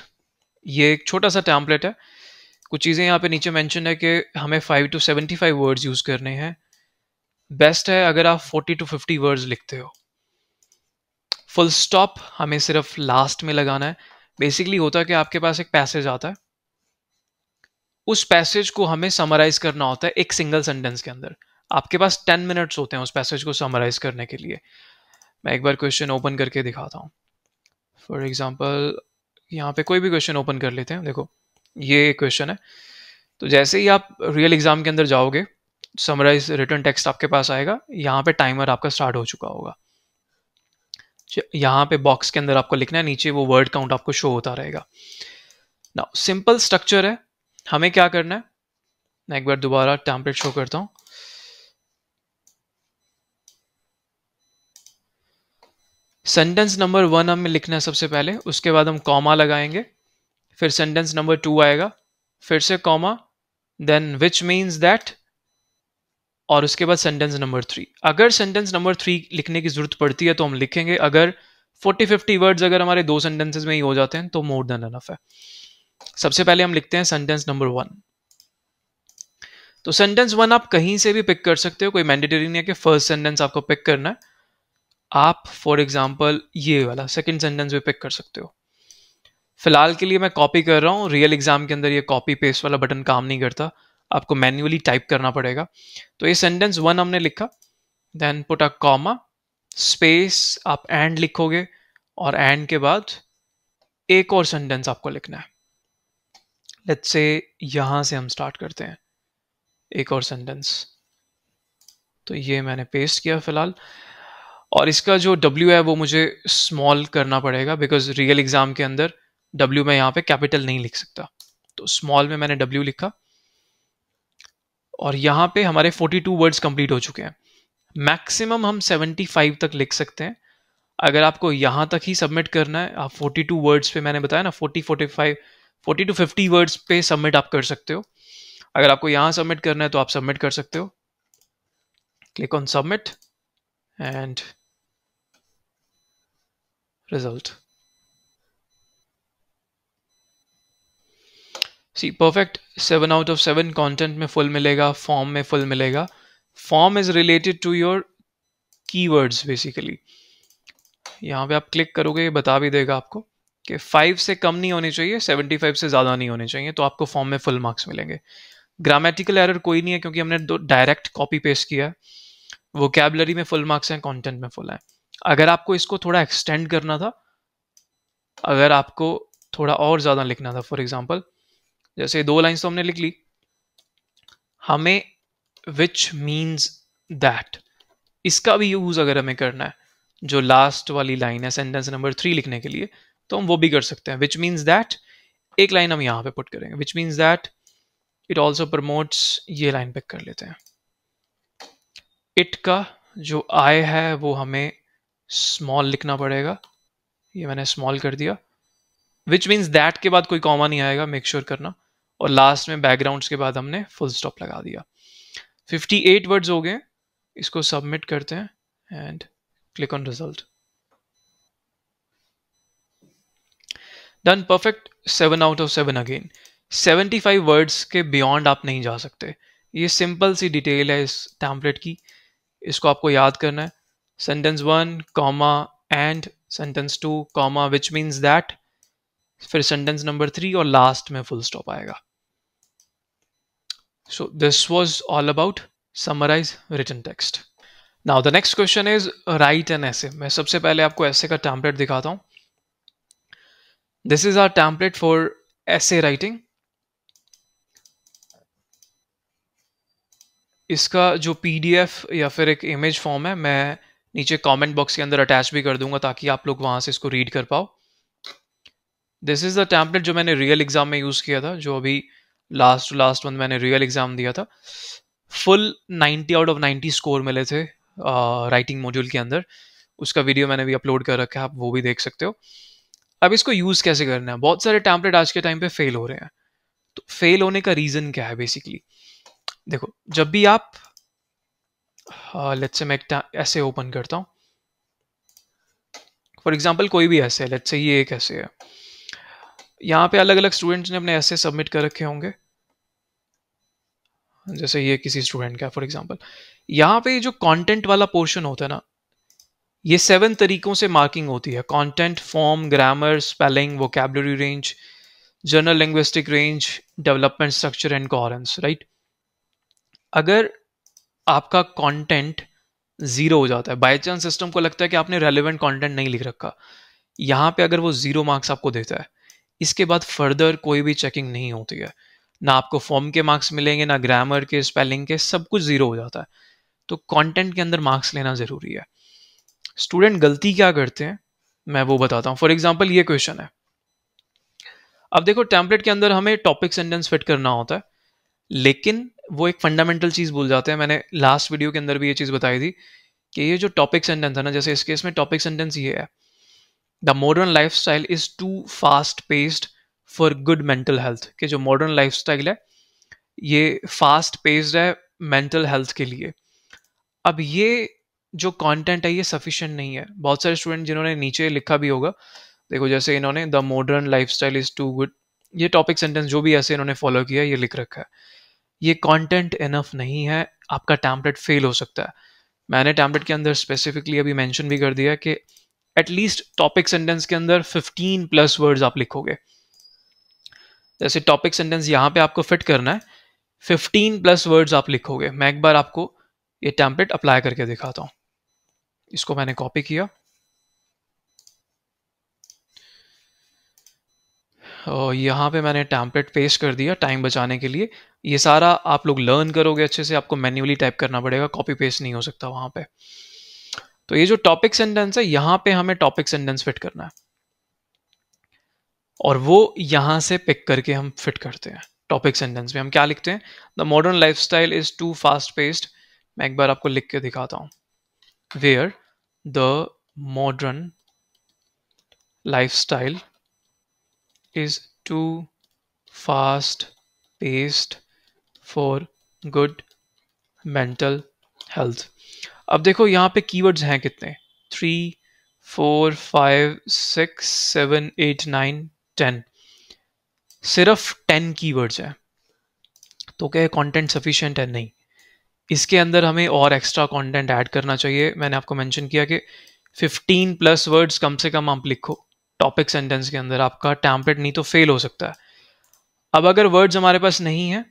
ये एक छोटा सा टैम्पलेट है कुछ चीज़ें यहाँ पे नीचे मेंशन है कि हमें five to seventy five words use करने हैं बेस्ट है अगर आप फोर्टी टू फिफ्टी वर्ड्स लिखते हो फुल स्टॉप हमें सिर्फ लास्ट में लगाना है बेसिकली होता है कि आपके पास एक पैसेज आता है उस पैसेज को हमें समराइज करना होता है एक सिंगल सेंटेंस के अंदर आपके पास टेन मिनट्स होते हैं उस पैसेज को समराइज करने के लिए मैं एक बार क्वेश्चन ओपन करके दिखाता हूँ फॉर एग्जाम्पल यहाँ पे कोई भी क्वेश्चन ओपन कर लेते हैं देखो ये क्वेश्चन है तो जैसे ही आप रियल एग्ज़ाम के अंदर जाओगे समराइज रिटर्न टेक्स्ट आपके पास आएगा यहाँ पे टाइमर आपका स्टार्ट हो चुका होगा यहाँ पे बॉक्स के अंदर आपको लिखना है नीचे वो वर्ड काउंट आपको शो होता रहेगा ना सिंपल स्ट्रक्चर है हमें क्या करना है मैं एक बार दोबारा टैंपलेट शो करता हूँ सेंटेंस नंबर वन हमें लिखना है सबसे पहले उसके बाद हम कॉमा लगाएंगे फिर सेंटेंस नंबर टू आएगा फिर से comma then which means that और उसके बाद सेंटेंस नंबर थ्री अगर सेंटेंस नंबर थ्री लिखने की ज़रूरत पड़ती है तो हम लिखेंगे अगर फोर्टी फिफ्टी वर्ड्स अगर हमारे दो सेंटेंसेज में ही हो जाते हैं तो मोर देन अनफ है सबसे पहले हम लिखते हैं सेंटेंस नंबर वन तो सेंटेंस वन आप कहीं से भी पिक कर सकते हो कोई मैंडेटरी नहीं है कि फर्स्ट सेंटेंस आपको पिक करना है आप फॉर एग्जाम्पल ये वाला सेकेंड सेंटेंस भी पिक कर सकते हो फिलहाल के लिए मैं कॉपी कर रहा हूँ रियल एग्जाम के अंदर ये कॉपी पेस्ट वाला बटन काम नहीं करता आपको मैन्युअली टाइप करना पड़ेगा तो ये सेंटेंस वन हमने लिखा then put a comma space आप एंड लिखोगे और एंड के बाद एक और सेंटेंस आपको लिखना है लेट्स से यहां से हम स्टार्ट करते हैं एक और सेंटेंस तो ये मैंने पेस्ट किया फिलहाल और इसका जो W है वो मुझे स्मॉल करना पड़ेगा बिकॉज रियल एग्जाम के अंदर W मैं यहाँ पे कैपिटल नहीं लिख सकता तो स्मॉल में मैंने W लिखा और यहाँ पे हमारे 42 वर्ड्स कंप्लीट हो चुके हैं मैक्सिमम हम 75 तक लिख सकते हैं अगर आपको यहाँ तक ही सबमिट करना है आप 42 वर्ड्स पे मैंने बताया ना 40 45 40 टू 50 वर्ड्स पे सबमिट आप कर सकते हो अगर आपको यहाँ सबमिट करना है तो आप सबमिट कर सकते हो click on submit and result see perfect seven out of seven content में फुल मिलेगा फॉर्म में फुल मिलेगा form is related to your keywords basically यहाँ पे आप क्लिक करोगे ये बता भी देगा आपको कि फाइव से कम नहीं होने चाहिए सेवेंटी फाइव से ज़्यादा नहीं होने चाहिए तो आपको फॉर्म में फुल मार्क्स मिलेंगे ग्रामेटिकल एरर कोई नहीं है क्योंकि हमने दो डायरेक्ट कॉपी पेस्ट किया है वो कैबलरी में फुल मार्क्स हैं कॉन्टेंट में फुल हैं अगर आपको इसको थोड़ा एक्सटेंड करना था अगर आपको थोड़ा और ज़्यादा लिखना था फॉर एग्जाम्पल जैसे दो लाइन्स तो हमने लिख ली हमें विच मीन्स दैट इसका भी यूज अगर हमें करना है जो लास्ट वाली लाइन है सेंटेंस नंबर थ्री लिखने के लिए तो हम वो भी कर सकते हैं विच मीन्स दैट एक लाइन हम यहां पे पुट करेंगे which means that it also promotes ये लाइन पिक कर लेते हैं इट का जो आय है वो हमें स्मॉल लिखना पड़ेगा ये मैंने स्मॉल कर दिया विच मीन्स दैट के बाद कोई कॉमा नहीं आएगा मेक श्योर sure करना और लास्ट में बैकग्राउंड्स के बाद हमने फुल स्टॉप लगा दिया 58 वर्ड्स हो गए इसको सबमिट करते हैं and click on result done perfect seven out of seven again 75 words के बियॉन्ड आप नहीं जा सकते ये सिंपल सी डिटेल है इस टैंपलेट की इसको आपको याद करना है sentence one comma and sentence two comma which means that फिर सेंटेंस नंबर थ्री और लास्ट में फुल स्टॉप आएगा So this was all about summarize written text. Now the next question is write an essay. मैं सबसे पहले आपको essay का template दिखाता हूँ. This is our template for essay writing. इसका जो PDF या फिर एक image form है मैं नीचे कमेंट बॉक्स के अंदर अटैच भी कर दूंगा ताकि आप लोग वहां से इसको रीड कर पाओ दिस इज द टैम्पलेट जो मैंने रियल एग्जाम में यूज किया था जो अभी लास्ट टू लास्ट मंथ मैंने रियल एग्जाम दिया था फुल 90 आउट ऑफ 90 स्कोर मिले थे राइटिंग uh, मॉड्यूल के अंदर उसका वीडियो मैंने भी अपलोड कर रखा है आप वो भी देख सकते हो अब इसको यूज़ कैसे करना है बहुत सारे टैंपलेट आज के टाइम पे फेल हो रहे हैं तो फेल होने का रीज़न क्या है बेसिकली देखो जब भी आप लेट्स uh, से मैं एक ऐसे ओपन करता हूँ फॉर एग्जाम्पल कोई भी ऐसे है लेट्स से ये एक ऐसे है यहाँ पे अलग अलग स्टूडेंट्स ने अपने ऐसे सबमिट कर रखे होंगे जैसे ये किसी स्टूडेंट का फॉर एग्जांपल यहाँ पे जो कंटेंट वाला पोर्शन होता है ना ये सेवन तरीकों से मार्किंग होती है content form grammar spelling vocabulary range general linguistic range development structure and coherence right अगर आपका कॉन्टेंट जीरो हो जाता है बाई चांस सिस्टम को लगता है कि आपने रेलिवेंट कॉन्टेंट नहीं लिख रखा यहाँ पे अगर वो जीरो मार्क्स आपको देता है इसके बाद फर्दर कोई भी चेकिंग नहीं होती है ना आपको फॉर्म के मार्क्स मिलेंगे ना ग्रामर के स्पेलिंग के सब कुछ ज़ीरो हो जाता है तो कंटेंट के अंदर मार्क्स लेना ज़रूरी है स्टूडेंट गलती क्या करते हैं मैं वो बताता हूँ फॉर एग्जाम्पल ये क्वेश्चन है अब देखो टैंपलेट के अंदर हमें टॉपिक सेंटेंस फिट करना होता है लेकिन वो एक फंडामेंटल चीज़ भूल जाते हैं मैंने लास्ट वीडियो के अंदर भी ये चीज़ बताई थी कि ये जो टॉपिक सेंटेंस है ना जैसे इस केस में टॉपिक सेंटेंस ये है the modern life style is too fast paced for good mental health कि जो मॉडर्न लाइफ स्टाइल है ये फास्ट पेस्ड है मेंटल हेल्थ के लिए अब ये जो कंटेंट है ये सफिशिएंट नहीं है बहुत सारे स्टूडेंट जिन्होंने नीचे लिखा भी होगा देखो जैसे इन्होंने the modern life style is too good ये टॉपिक सेंटेंस जो भी ऐसे इन्होंने फॉलो किया ये लिख रखा है ये कंटेंट इनफ नहीं है आपका टैम्पलेट फेल हो सकता है मैंने टैम्पलेट के अंदर स्पेसिफिकली अभी मेंशन भी कर दिया कि एटलीस्ट टॉपिक सेंटेंस के अंदर 15 प्लस वर्ड्स आप लिखोगे जैसे टॉपिक सेंटेंस यहां पे आपको फिट करना है 15 प्लस वर्ड्स आप लिखोगे मैं एक बार आपको ये टैंपलेट अप्लाई करके दिखाता हूं इसको मैंने कॉपी किया और यहां पे मैंने टैंपलेट पेस्ट कर दिया टाइम बचाने के लिए ये सारा आप लोग लर्न करोगे अच्छे से आपको मैन्युअली टाइप करना पड़ेगा कॉपी पेस्ट नहीं हो सकता वहां पे तो ये जो टॉपिक सेंटेंस है यहां पे हमें टॉपिक सेंटेंस फिट करना है और वो यहां से पिक करके हम फिट करते हैं टॉपिक सेंटेंस में हम क्या लिखते हैं the modern life style is too fast paced मैं एक बार आपको लिख के दिखाता हूं where the modern life style is too fast paced for good mental health अब देखो यहाँ पे कीवर्ड्स हैं कितने three four five six seven eight nine ten सिर्फ टेन कीवर्ड्स हैं तो क्या कंटेंट सफिशिएंट है नहीं इसके अंदर हमें और एक्स्ट्रा कंटेंट ऐड करना चाहिए मैंने आपको मेंशन किया कि 15 प्लस वर्ड्स कम से कम आप लिखो टॉपिक सेंटेंस के अंदर आपका टैम्पलेट नहीं तो फेल हो सकता है अब अगर वर्ड्स हमारे पास नहीं है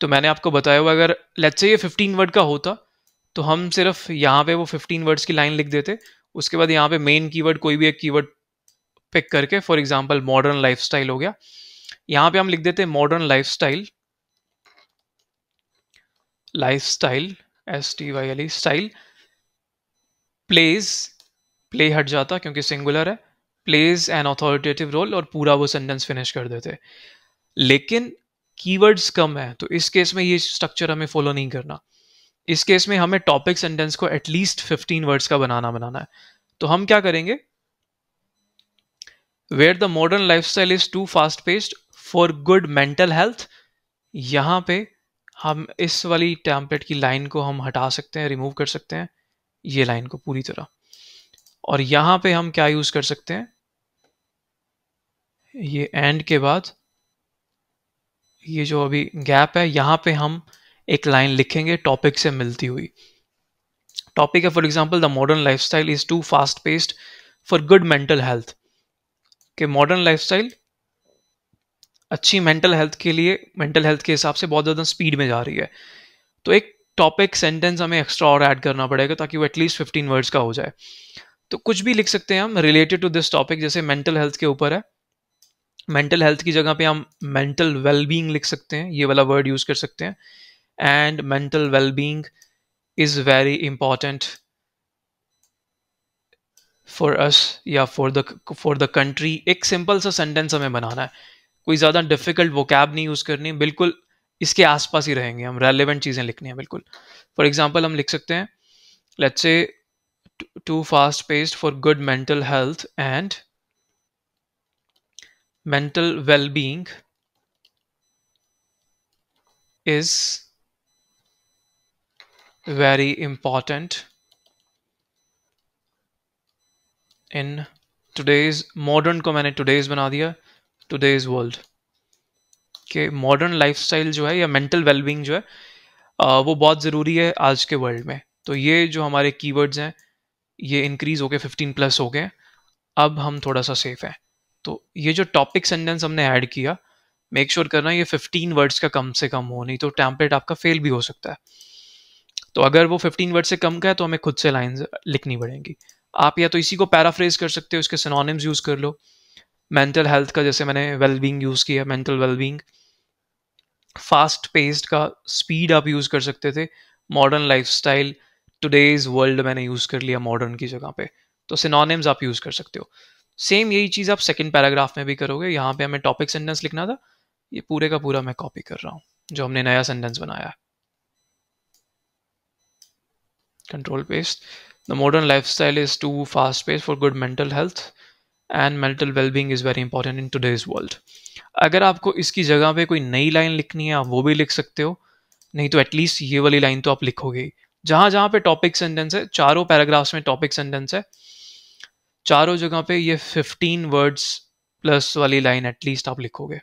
तो मैंने आपको बताया हुआ अगर लेट्स से ये 15 वर्ड का होता तो हम सिर्फ यहाँ पे वो 15 वर्ड्स की लाइन लिख देते उसके बाद यहाँ पे मेन कीवर्ड कोई भी एक कीवर्ड पिक करके फॉर एग्जांपल मॉडर्न लाइफस्टाइल हो गया यहाँ पे हम लिख देते modern life style life style S T Y L E style प्लेज प्ले हट जाता क्योंकि सिंगुलर है प्लेज एन ऑथोरिटेटिव रोल और पूरा वो सेंटेंस फिनिश कर देते लेकिन कीवर्ड्स कम है तो इस केस में ये स्ट्रक्चर हमें फॉलो नहीं करना इस केस में हमें टॉपिक सेंटेंस को एटलीस्ट फिफ्टीन वर्ड्स का बनाना बनाना है तो हम क्या करेंगे where the modern life style is too fast paced for good mental health यहां पे हम इस वाली टैंपलेट की लाइन को हम हटा सकते हैं रिमूव कर सकते हैं ये लाइन को पूरी तरह और यहां पे हम क्या यूज़ कर सकते हैं ये एंड के बाद ये जो अभी गैप है यहां पे हम एक लाइन लिखेंगे टॉपिक से मिलती हुई टॉपिक है for example the modern life style is too fast paced for good mental health के मॉडर्न लाइफ स्टाइल अच्छी मेंटल हेल्थ के लिए मेंटल हेल्थ के हिसाब से बहुत ज़्यादा स्पीड में जा रही है तो एक टॉपिक सेंटेंस हमें एक्स्ट्रा और ऐड करना पड़ेगा ताकि वो एटलीस्ट फिफ्टीन वर्ड्स का हो जाए तो कुछ भी लिख सकते हैं हम रिलेटेड टू दिस टॉपिक जैसे मेंटल हेल्थ के ऊपर है मेंटल हेल्थ की जगह पे हम मेंटल वेलबींग लिख सकते हैं ये वाला वर्ड यूज़ कर सकते हैं and mental well-being is very important for us या for the for the country एक सिंपल सा सेंटेंस हमें बनाना है कोई ज़्यादा डिफिकल्ट वोकैब नहीं यूज़ करनी बिल्कुल इसके आसपास ही रहेंगे हम रेलिवेंट चीज़ें लिखनी हैं बिल्कुल फॉर एग्जाम्पल हम लिख सकते हैं let's say to fast paced for good mental health and mental well being is very important in today's modern को मैंने today's बना दिया today's world कि मॉडर्न लाइफस्टाइल जो है या मेंटल वेलबींग जो है आ, वो बहुत ज़रूरी है आज के वर्ल्ड में तो ये जो हमारे कीवर्ड्स हैं ये इंक्रीज हो गए फिफ्टीन प्लस हो गए अब हम थोड़ा सा सेफ हैं तो ये जो टॉपिक सेंटेंस हमने ऐड किया मेक श्योर sure करना ये फिफ्टीन वर्ड्स का कम से कम हो नहीं तो टैम्पलेट आपका फेल भी हो सकता है तो अगर वो 15 वर्ड से कम का है तो हमें खुद से लाइन लिखनी पड़ेंगी आप या तो इसी को पैराफ्रेज कर सकते हो उसके सिनोनिम्स यूज़ कर लो मेंटल हेल्थ का जैसे मैंने वेलबींग यूज़ किया मेंटल वेलबींग फास्ट पेस्ड का स्पीड आप यूज़ कर सकते थे मॉडर्न लाइफ स्टाइल वर्ल्ड मैंने यूज़ कर लिया मॉडर्न की जगह पे तो सिनोनिम्स आप यूज़ कर सकते हो सेम यही चीज़ आप सेकेंड पैराग्राफ में भी करोगे यहाँ पे हमें टॉपिक सेंटेंस लिखना था ये पूरे का पूरा मैं कॉपी कर रहा हूँ जो हमने नया सेंटेंस बनाया है control paste. The modern lifestyle is too fast paced for good mental health and mental wellbeing is very important in today's world अगर आपको इसकी जगह पे कोई नई लाइन लिखनी है आप वो भी लिख सकते हो नहीं तो एटलीस्ट ये वाली लाइन तो आप लिखोगे जहाँ जहाँ पे टॉपिक सेंटेंस है चारों पैराग्राफ्स में टॉपिक सेंटेंस है चारों जगह पे ये फिफ्टीन वर्ड्स प्लस वाली लाइन एटलीस्ट आप लिखोगे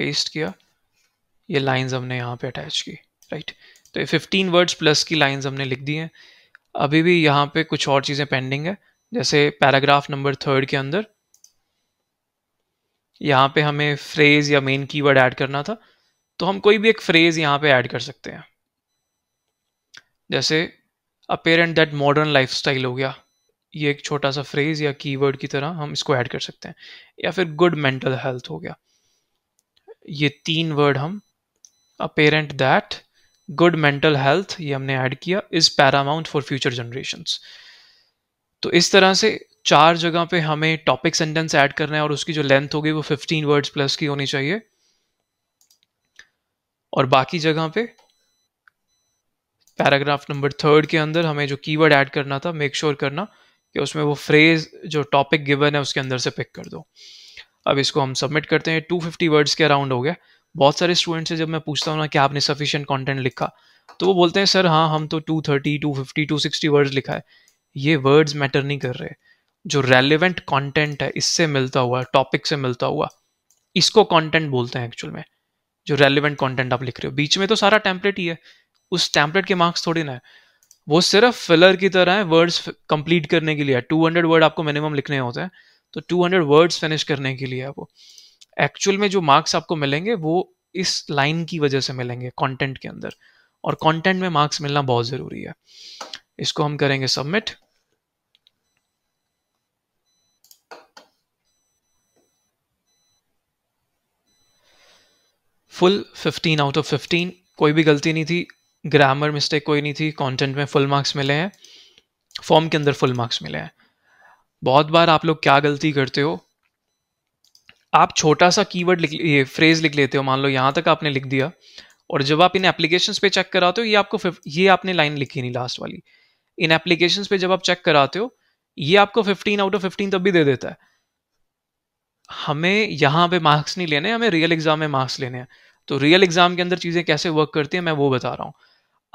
पेस्ट किया ये लाइंस हमने यहाँ पे अटैच की राइट तो ये 15 वर्ड्स प्लस की लाइंस हमने लिख दी हैं अभी भी यहाँ पे कुछ और चीज़ें पेंडिंग है जैसे पैराग्राफ नंबर थर्ड के अंदर यहाँ पे हमें फ्रेज या मेन कीवर्ड ऐड करना था तो हम कोई भी एक फ्रेज यहाँ पे ऐड कर सकते हैं जैसे अपेरेंट दैट मॉडर्न लाइफ हो गया ये एक छोटा सा फ्रेज या कीवर्ड की तरह हम इसको ऐड कर सकते हैं या फिर गुड मेंटल हेल्थ हो गया ये तीन वर्ड हम parent that good mental health ये हमने ऐड किया is paramount for future generation तो इस तरह से चार जगह पे हमें टॉपिक सेंटेंस ऐड करना है और उसकी जो लेंथ होगी वो 15 वर्ड्स प्लस की होनी चाहिए और बाकी जगह पे पैराग्राफ नंबर थर्ड के अंदर हमें जो कीवर्ड ऐड करना था मेक श्योर sure करना कि उसमें वो फ्रेज जो टॉपिक गिवन है उसके अंदर से पिक कर दो अब इसको हम सबमिट करते हैं 250 वर्ड्स के अराउंड हो गया बहुत सारे स्टूडेंट्स हैं जब मैं पूछता हूँ ना कि आपने सफिशियंट कॉन्टेंट लिखा तो वो बोलते हैं सर हाँ हम तो to two thirty fifty to sixty words लिखा है ये वर्ड्स मैटर नहीं कर रहे जो रेलिवेंट कॉन्टेंट है इससे मिलता हुआ टॉपिक से मिलता हुआ इसको कॉन्टेंट बोलते हैं एक्चुअल में जो रेलिवेंट कॉन्टेंट आप लिख रहे हो बीच में तो सारा टैंपलेट ही है उस टैंपलेट के मार्क्स थोड़ी ना है वो सिर्फ फिलर की तरह है वर्ड्स कंप्लीट करने के लिए टू हंड्रेड वर्ड आपको मिनिमम लिखने होते हैं तो टू हंड्रेड वर्ड्स फिनिश करने के लिए है वो एक्चुअल में जो मार्क्स आपको मिलेंगे वो इस लाइन की वजह से मिलेंगे कंटेंट के अंदर और कंटेंट में मार्क्स मिलना बहुत ज़रूरी है इसको हम करेंगे सबमिट फुल 15 आउट ऑफ 15 कोई भी गलती नहीं थी ग्रामर मिस्टेक कोई नहीं थी कंटेंट में फुल मार्क्स मिले हैं फॉर्म के अंदर फुल मार्क्स मिले हैं बहुत बार आप लोग क्या गलती करते हो आप छोटा सा कीवर्ड लिख ये फ्रेज लिख लेते हो मान लो यहाँ तक आपने लिख दिया और जब आप इन एप्लीकेशन पे चेक कराते हो ये आपको ये आपने लाइन लिखी नहीं लास्ट वाली इन एप्लीकेशन पे जब आप चेक कराते हो ये आपको 15 आउट ऑफ 15 तब भी दे देता है हमें यहाँ पे मार्क्स नहीं लेने हमें रियल एग्जाम में मार्क्स लेने हैं तो रियल एग्जाम के अंदर चीज़ें कैसे वर्क करती है मैं वो बता रहा हूँ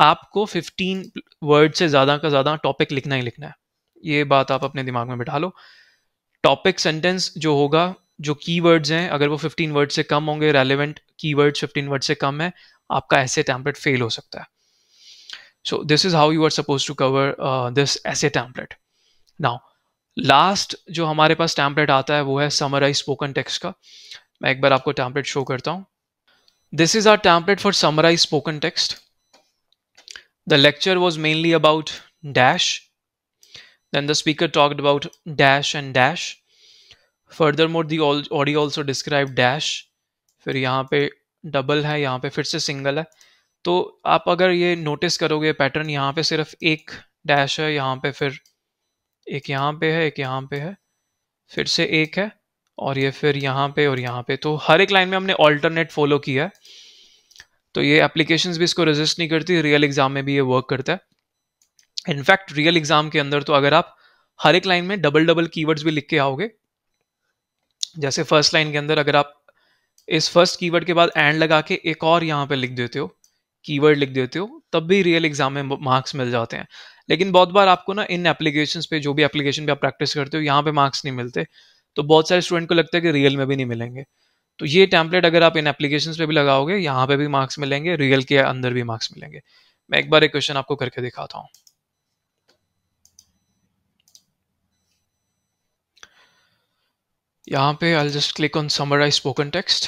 आपको 15 वर्ड से ज़्यादा का ज़्यादा टॉपिक लिखना ही लिखना है ये बात आप अपने दिमाग में बिठा लो टॉपिक सेंटेंस जो होगा जो की कीवर्ड्स हैं अगर वो 15 वर्ड से कम होंगे रेलिवेंट कीवर्ड्स 15 वर्ड से कम है आपका ऐसे टैंपलेट फेल हो सकता है so this is how you are suppose to cover this ऐसे टैंपलेट नाउ लास्ट जो हमारे पास टैंपलेट आता है वो है समराइज स्पोकन टेक्स्ट का मैं एक बार आपको टैंपलेट शो करता हूँ this is our template for summarize spoken text the lecture was mainly about dash then the speaker talked about dash and dash furthermore the audio also describe dash फिर यहाँ पे double है यहाँ पे फिर से सिंगल है तो आप अगर ये नोटिस करोगे पैटर्न यहाँ पे सिर्फ एक डैश है यहाँ पे फिर एक यहाँ पे है एक यहाँ पे है फिर से एक है और ये फिर यहाँ पे और यहाँ पे तो हर एक लाइन में हमने ऑल्टरनेट फॉलो किया है तो ये एप्लीकेशंस भी इसको रजिस्ट नहीं करती रियल एग्जाम में भी ये वर्क करता है इनफैक्ट रियल एग्जाम के अंदर तो अगर आप हर एक लाइन में डबल डबल कीवर्ड्स भी लिख के आओगे जैसे फर्स्ट लाइन के अंदर अगर आप इस फर्स्ट कीवर्ड के बाद एंड लगा के एक और यहाँ पे लिख देते हो कीवर्ड लिख देते हो तब भी रियल एग्जाम में मार्क्स मिल जाते हैं लेकिन बहुत बार आपको ना इन एप्लीकेशन पे जो भी एप्लीकेशन पे आप प्रैक्टिस करते हो यहाँ पे मार्क्स नहीं मिलते तो बहुत सारे स्टूडेंट को लगता है कि रियल में भी नहीं मिलेंगे तो ये टैंपलेट अगर आप इन एप्लीकेशन पे भी लगाओगे यहाँ पे भी मार्क्स मिलेंगे रियल के अंदर भी मार्क्स मिलेंगे मैं एक बार एक क्वेश्चन आपको करके दिखाता हूँ यहाँ पे I just click on summarize spoken text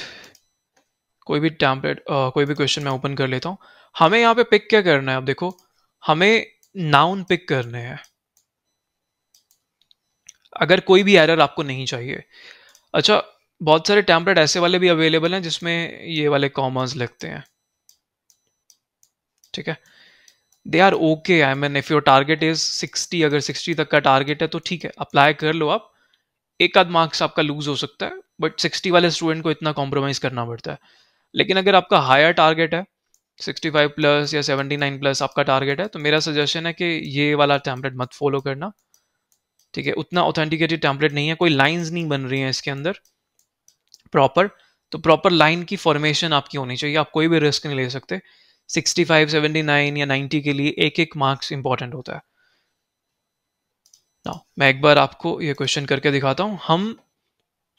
कोई भी टैम्पलेट कोई भी क्वेश्चन मैं ओपन कर लेता हूँ हमें यहाँ पे पिक क्या करना है अब देखो हमें नाउन पिक करने हैं अगर कोई भी एरर आपको नहीं चाहिए अच्छा बहुत सारे टैम्पलेट ऐसे वाले भी अवेलेबल हैं जिसमें ये वाले कॉमर्स लगते हैं ठीक है they are okay I mean if your target is 60 अगर 60 तक का टारगेट है तो ठीक है अप्लाई कर लो आप एक आध मार्क्स आपका लूज हो सकता है बट सिक्सटी वाले स्टूडेंट को इतना कॉम्प्रोमाइज़ करना पड़ता है लेकिन अगर आपका हायर टारगेट है 65 प्लस या 79 प्लस आपका टारगेट है तो मेरा सजेशन है कि ये वाला टैम्पलेट मत फॉलो करना ठीक है उतना ऑथेंटिकेटेड टैम्पलेट नहीं है कोई लाइंस नहीं बन रही हैं इसके अंदर प्रॉपर तो प्रॉपर लाइन की फॉर्मेशन आपकी होनी चाहिए आप कोई भी रिस्क नहीं ले सकते 65, 79 या 90 के लिए एक एक मार्क्स इंपॉर्टेंट होता है ना मैं एक बार आपको ये क्वेश्चन करके दिखाता हूँ हम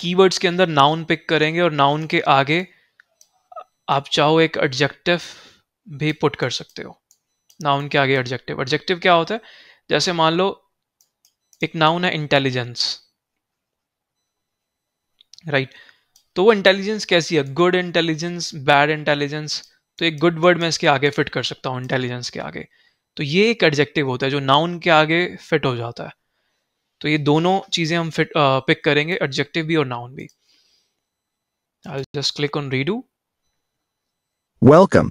कीवर्ड्स के अंदर नाउन पिक करेंगे और नाउन के आगे आप चाहो एक एडजेक्टिव भी पुट कर सकते हो नाउन के आगे एडजेक्टिव एडजेक्टिव क्या होता है जैसे मान लो एक नाउन है इंटेलिजेंस राइट right. तो वो इंटेलिजेंस कैसी है गुड इंटेलिजेंस बैड इंटेलिजेंस तो एक गुड वर्ड मैं इसके आगे फिट कर सकता हूँ इंटेलिजेंस के आगे तो ये एक एडजेक्टिव होता है जो नाउन के आगे फिट हो जाता है तो ये दोनों चीज़ें हम फिट पिक करेंगे एडजेक्टिव भी और नाउन भी I'll just click on redo. Welcome.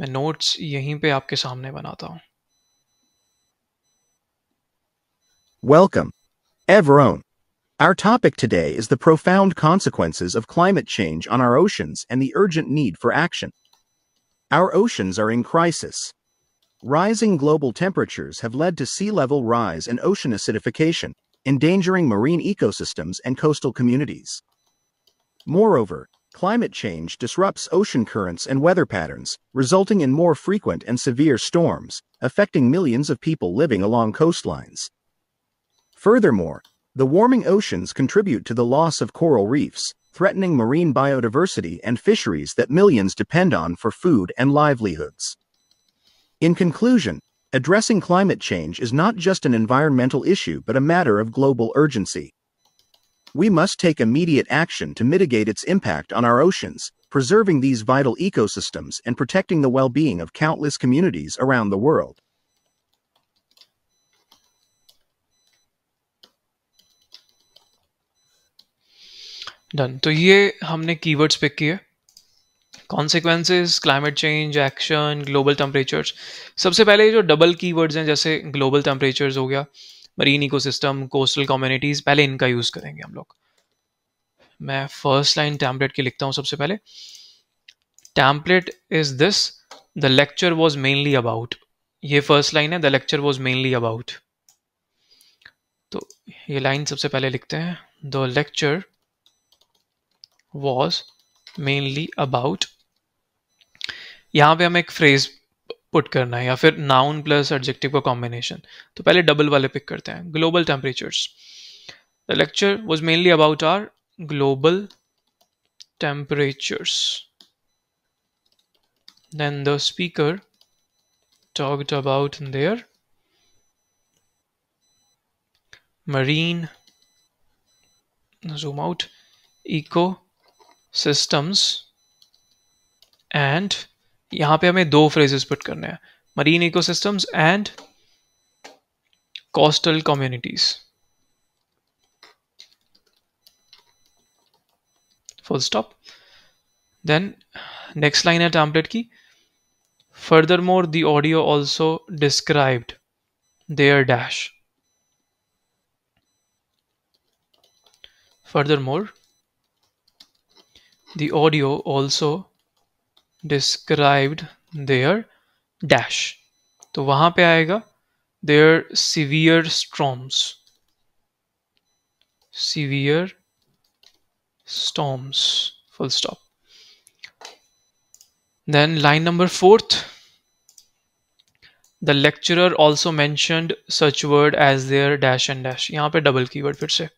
मैं नोट्स यहीं पे आपके सामने बनाता हूँ Welcome, everyone. Our topic today is the profound consequences of climate change on our oceans and the urgent need for action. Our oceans are in crisis, Rising global temperatures have led to sea level rise and ocean acidification, endangering marine ecosystems and coastal communities. Moreover, climate change disrupts ocean currents and weather patterns, resulting in more frequent and severe storms, affecting millions of people living along coastlines. Furthermore, the warming oceans contribute to the loss of coral reefs, threatening marine biodiversity and fisheries that millions depend on for food and livelihoods. In conclusion, addressing climate change is not just an environmental issue but a matter of global urgency. We must take immediate action to mitigate its impact on our oceans, preserving these vital ecosystems and protecting the well being of countless communities around the world. Done तो ये हमने keywords pick किए consequences climate change action global temperatures सबसे पहले जो double keywords हैं जैसे global temperatures हो गया मरीन इकोसिस्टम कोस्टल कम्युनिटीज़ पहले इनका यूज़ करेंगे हम लोग मैं फर्स्ट लाइन टैम्पलेट की लिखता हूँ सबसे पहले template is this the lecture was mainly about ये फर्स्ट लाइन है the lecture was mainly about तो ये लाइन सबसे पहले लिखते हैं the lecture was mainly about यहाँ पे हमें एक फ्रेज पुट करना है या फिर नाउन प्लस एडजेक्टिव का कॉम्बिनेशन तो पहले डबल वाले पिक करते हैं global temperatures the lecture was mainly about our global temperatures then the speaker talked about their marine zoom out systems and यहां पे हमें दो फ्रेजेस पुट करने हैं marine ecosystems and coastal communities full stop then next line है template की furthermore the audio also described their dash furthermore the audio also described their dash. तो वहां पे आएगा their severe storms. Severe storms full stop then line number fourth the lecturer also mentioned such word as their dash and dash यहां पे double keyword फिर से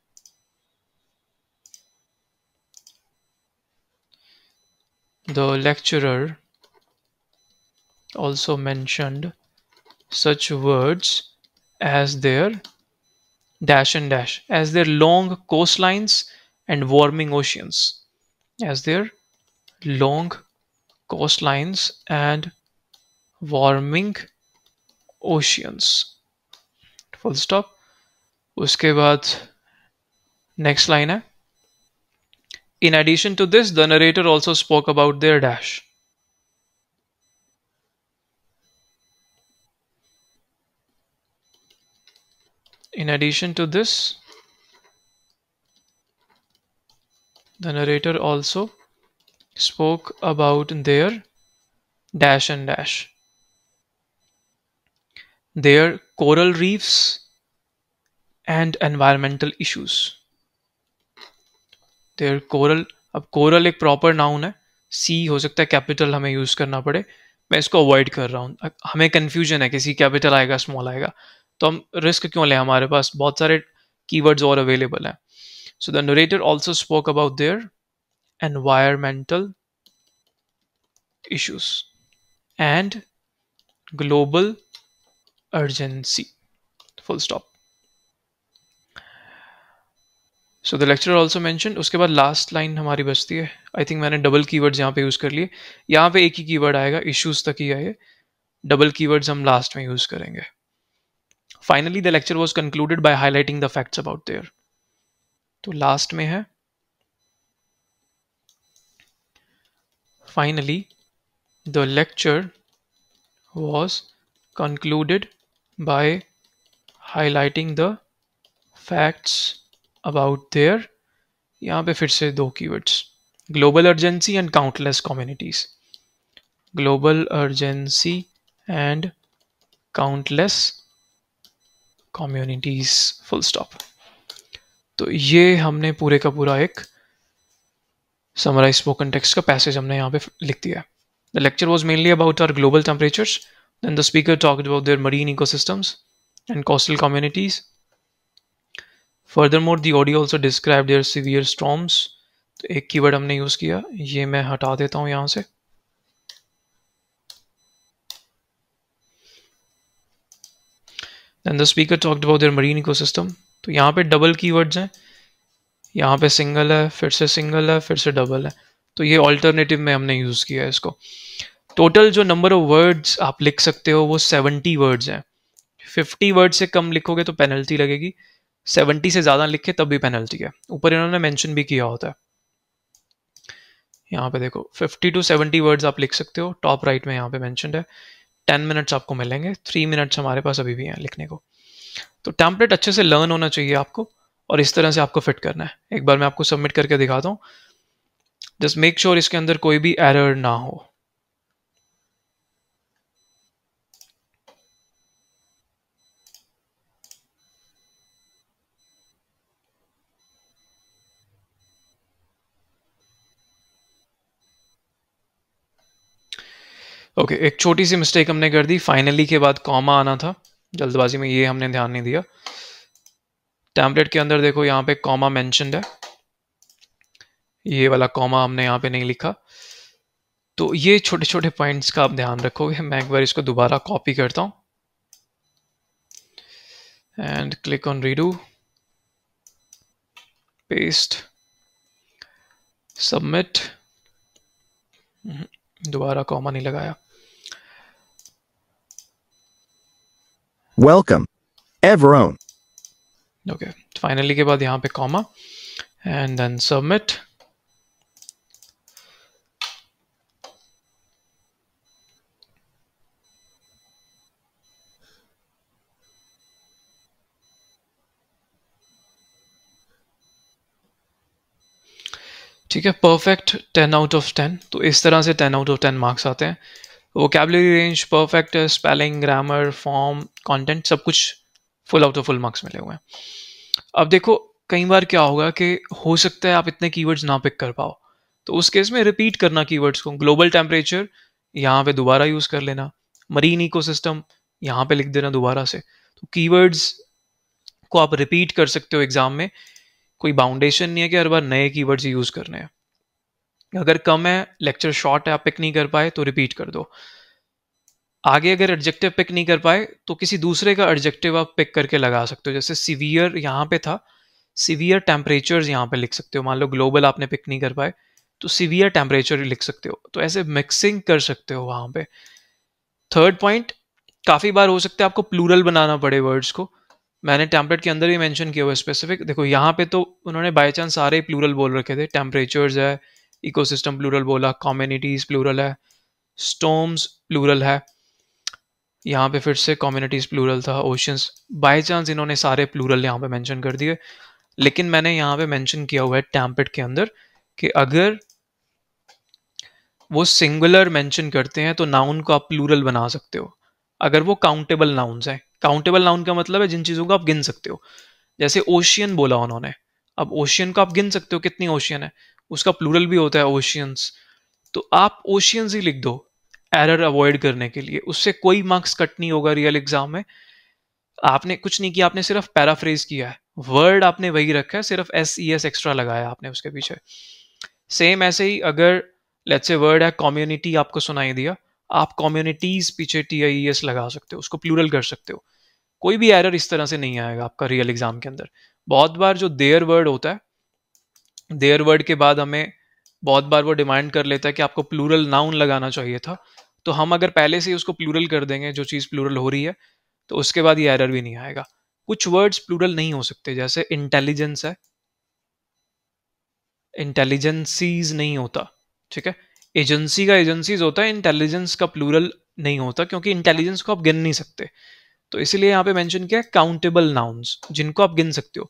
The lecturer also mentioned such words as their dash and dash as their long coastlines and warming oceans as their long coastlines and warming oceans full stop उसके बाद next line है in addition to this, the narrator also spoke about their dash. In addition to this, the narrator also spoke about their dash and dash. Their coral reefs and environmental issues. देर तो coral अब coral एक proper noun है सी हो सकता है capital हमें use करना पड़े मैं इसको अवॉइड कर रहा हूँ हमें कन्फ्यूजन है किसी कैपिटल आएगा स्मॉल आएगा तो हम रिस्क क्यों लें हमारे पास बहुत सारे कीवर्ड्स और अवेलेबल हैं so the narrator also spoke about their environmental issues and global urgency full stop so the lecture also mention उसके बाद लास्ट लाइन हमारी बचती है आई थिंक मैंने डबल की वर्ड्स यहाँ पर यूज़ कर लिए यहाँ पे एक ही की वर्ड आएगा इशूज़ तक ही आए डबल की वर्ड्स हम लास्ट में यूज़ करेंगे finally the lecture was concluded by highlighting the facts about their तो लास्ट में है finally the lecture was concluded by highlighting the facts about their यहाँ पे फिर से दो keywords global urgency and countless communities global urgency and countless communities full stop तो ये हमने पूरे का पूरा एक समराइज स्पोकन टेक्स्ट का पैसेज हमने यहाँ पे लिख दिया the lecture was mainly about our global temperatures then the speaker talk about their marine ecosystems and coastal communities furthermore the audio also described their severe storms. तो एक keyword हमने use किया ये मैं हटा देता हूँ यहाँ से Then the speaker talked about their marine ecosystem. तो यहाँ पे डबल कीवर्ड्स हैं यहाँ पे सिंगल है फिर से सिंगल है फिर से डबल है तो ये ऑल्टरनेटिव में हमने यूज़ किया है इसको टोटल जो नंबर ऑफ वर्ड्स आप लिख सकते हो वो सेवेंटी वर्ड्स हैं फिफ्टी वर्ड से कम लिखोगे तो पेनल्टी लगेगी सेवेंटी से ज़्यादा लिखे तब भी पेनल्टी है ऊपर इन्होंने मेंशन भी किया होता है यहाँ पे देखो 50 टू 70 वर्ड्स आप लिख सकते हो टॉप राइट में यहाँ पे मैं है 10 मिनट्स आपको मिलेंगे 3 मिनट्स हमारे पास अभी भी हैं लिखने को तो टैंपलेट अच्छे से लर्न होना चाहिए आपको और इस तरह से आपको फिट करना है एक बार मैं आपको सबमिट करके दिखाता हूँ जस्ट मेक श्योर इसके अंदर कोई भी एरर ना हो ओके okay, एक छोटी सी मिस्टेक हमने कर दी फाइनली के बाद कॉमा आना था जल्दबाजी में ये हमने ध्यान नहीं दिया टैम्पलेट के अंदर देखो यहाँ पे कॉमा मैंशन है ये वाला कॉमा हमने यहाँ पे नहीं लिखा तो ये छोटे छोटे पॉइंट्स का आप ध्यान रखोगे मैं एक बार इसको दोबारा कॉपी करता हूँ and click on redo paste submit दोबारा कॉमा नहीं लगाया वेलकम एवरोन ओके फाइनली के बाद यहां पे कॉमा एंड देन सबमिट ठीक है perfect ten out of ten तो इस तरह से ten out of ten marks आते हैं vocabulary range perfect spelling grammar form content सब कुछ full out of full marks मिले हुए हैं अब देखो कई बार क्या होगा कि हो सकता है आप इतने कीवर्ड्स ना पिक कर पाओ तो उस केस में रिपीट करना कीवर्ड्स को ग्लोबल टेम्परेचर यहाँ पे दोबारा यूज़ कर लेना मरीन इकोसिस्टम यहाँ पे लिख देना दोबारा से तो कीवर्ड्स को आप रिपीट कर सकते हो एग्ज़ाम में कोई बाउंडेशन नहीं है कि हर बार नए कीवर्ड्स यूज़ करने हैं अगर कम है लेक्चर शॉर्ट है आप पिक नहीं कर पाए तो रिपीट कर दो आगे अगर एडजेक्टिव पिक नहीं कर पाए तो किसी दूसरे का एडजेक्टिव आप पिक करके लगा सकते हो जैसे सीवियर यहाँ पे था सीवियर टेम्परेचर यहाँ पे लिख सकते हो मान लो ग्लोबल आपने पिक नहीं कर पाए तो सीवियर टेम्परेचर लिख सकते हो तो ऐसे मिक्सिंग कर सकते हो वहां पे थर्ड पॉइंट काफ़ी बार हो सकता है आपको प्लूरल बनाना पड़े वर्ड्स को मैंने टेम्पलेट के अंदर भी मेंशन किया हुआ स्पेसिफिक देखो यहाँ पे तो उन्होंने बाई चांस सारे प्लूरल बोल रखे थे टेम्परेचर्स है इकोसिस्टम प्लूरल बोला कॉम्युनिटीज प्लूरल है स्टोम्स प्लूरल है यहाँ पे फिर से कॉम्युनिटीज प्लूरल था ओशंस बाय चांस इन्होंने सारे प्लूरल यहाँ पे मेंशन कर दिए लेकिन मैंने यहाँ पे मेंशन किया हुआ है टैम्पेट के अंदर कि अगर वो सिंगुलर मेंशन करते हैं तो नाउन को आप प्लूरल बना सकते हो अगर वो काउंटेबल नाउन्स हैं काउंटेबल नाउन का मतलब है जिन चीज़ों को आप गिन सकते हो जैसे ओशियन बोला उन्होंने अब ओशियन को आप गिन सकते हो कितनी ओशियन है उसका प्लूरल भी होता है ओशियंस तो आप ओशियंस ही लिख दो एरर अवॉइड करने के लिए उससे कोई मार्क्स कट नहीं होगा रियल एग्जाम में आपने कुछ नहीं किया आपने सिर्फ पैराफ्रेज किया है वर्ड आपने वही रखा है सिर्फ एस ई एस एक्स्ट्रा लगाया आपने उसके पीछे सेम ऐसे ही अगर लेट्स से वर्ड है कम्युनिटी आपको सुनाई दिया आप कम्युनिटीज पीछे टी आई एस लगा सकते हो उसको प्लूरल कर सकते हो कोई भी एरर इस तरह से नहीं आएगा आपका रियल एग्जाम के अंदर बहुत बार जो देयर वर्ड होता है देयर वर्ड के बाद हमें बहुत बार वो डिमांड कर लेता है कि आपको प्लूरल नाउन लगाना चाहिए था तो हम अगर पहले से ही उसको प्लूरल कर देंगे जो चीज़ प्लूरल हो रही है तो उसके बाद ये एरर भी नहीं आएगा कुछ वर्ड्स प्लूरल नहीं हो सकते जैसे इंटेलिजेंस है इंटेलिजेंसीज नहीं होता ठीक है एजेंसी का एजेंसीज होता है इंटेलिजेंस का प्लूरल नहीं होता क्योंकि इंटेलिजेंस को आप गिन नहीं सकते तो इसीलिए यहाँ पे मेंशन किया है काउंटेबल नाउन्स जिनको आप गिन सकते हो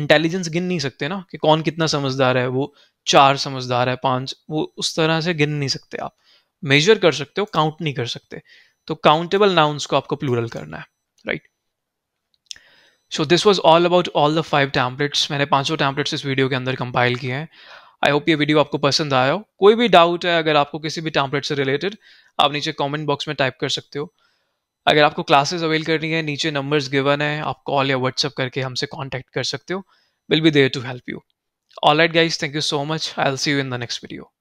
इंटेलिजेंस गिन नहीं सकते ना कि कौन कितना समझदार है वो चार समझदार है पांच वो उस तरह से गिन नहीं सकते आप मेजर कर सकते हो काउंट नहीं कर सकते तो काउंटेबल नाउन्स को आपको प्लूरल करना है right so this was all about all the five templates मैंने पांचों टैम्पलेट्स इस वीडियो के अंदर कंपाइल किए हैं आई होप ये वीडियो आपको पसंद आया हो कोई भी डाउट है अगर आपको किसी भी टैम्पलेट से रिलेटेड आप नीचे कॉमेंट बॉक्स में टाइप कर सकते हो अगर आपको क्लासेस अवेल करनी है नीचे नंबर्स गिवन है आप कॉल या व्हाट्सअप करके हमसे कॉन्टैक्ट कर सकते हो will be there to help you all right guys thank you so much I'll see you in the next video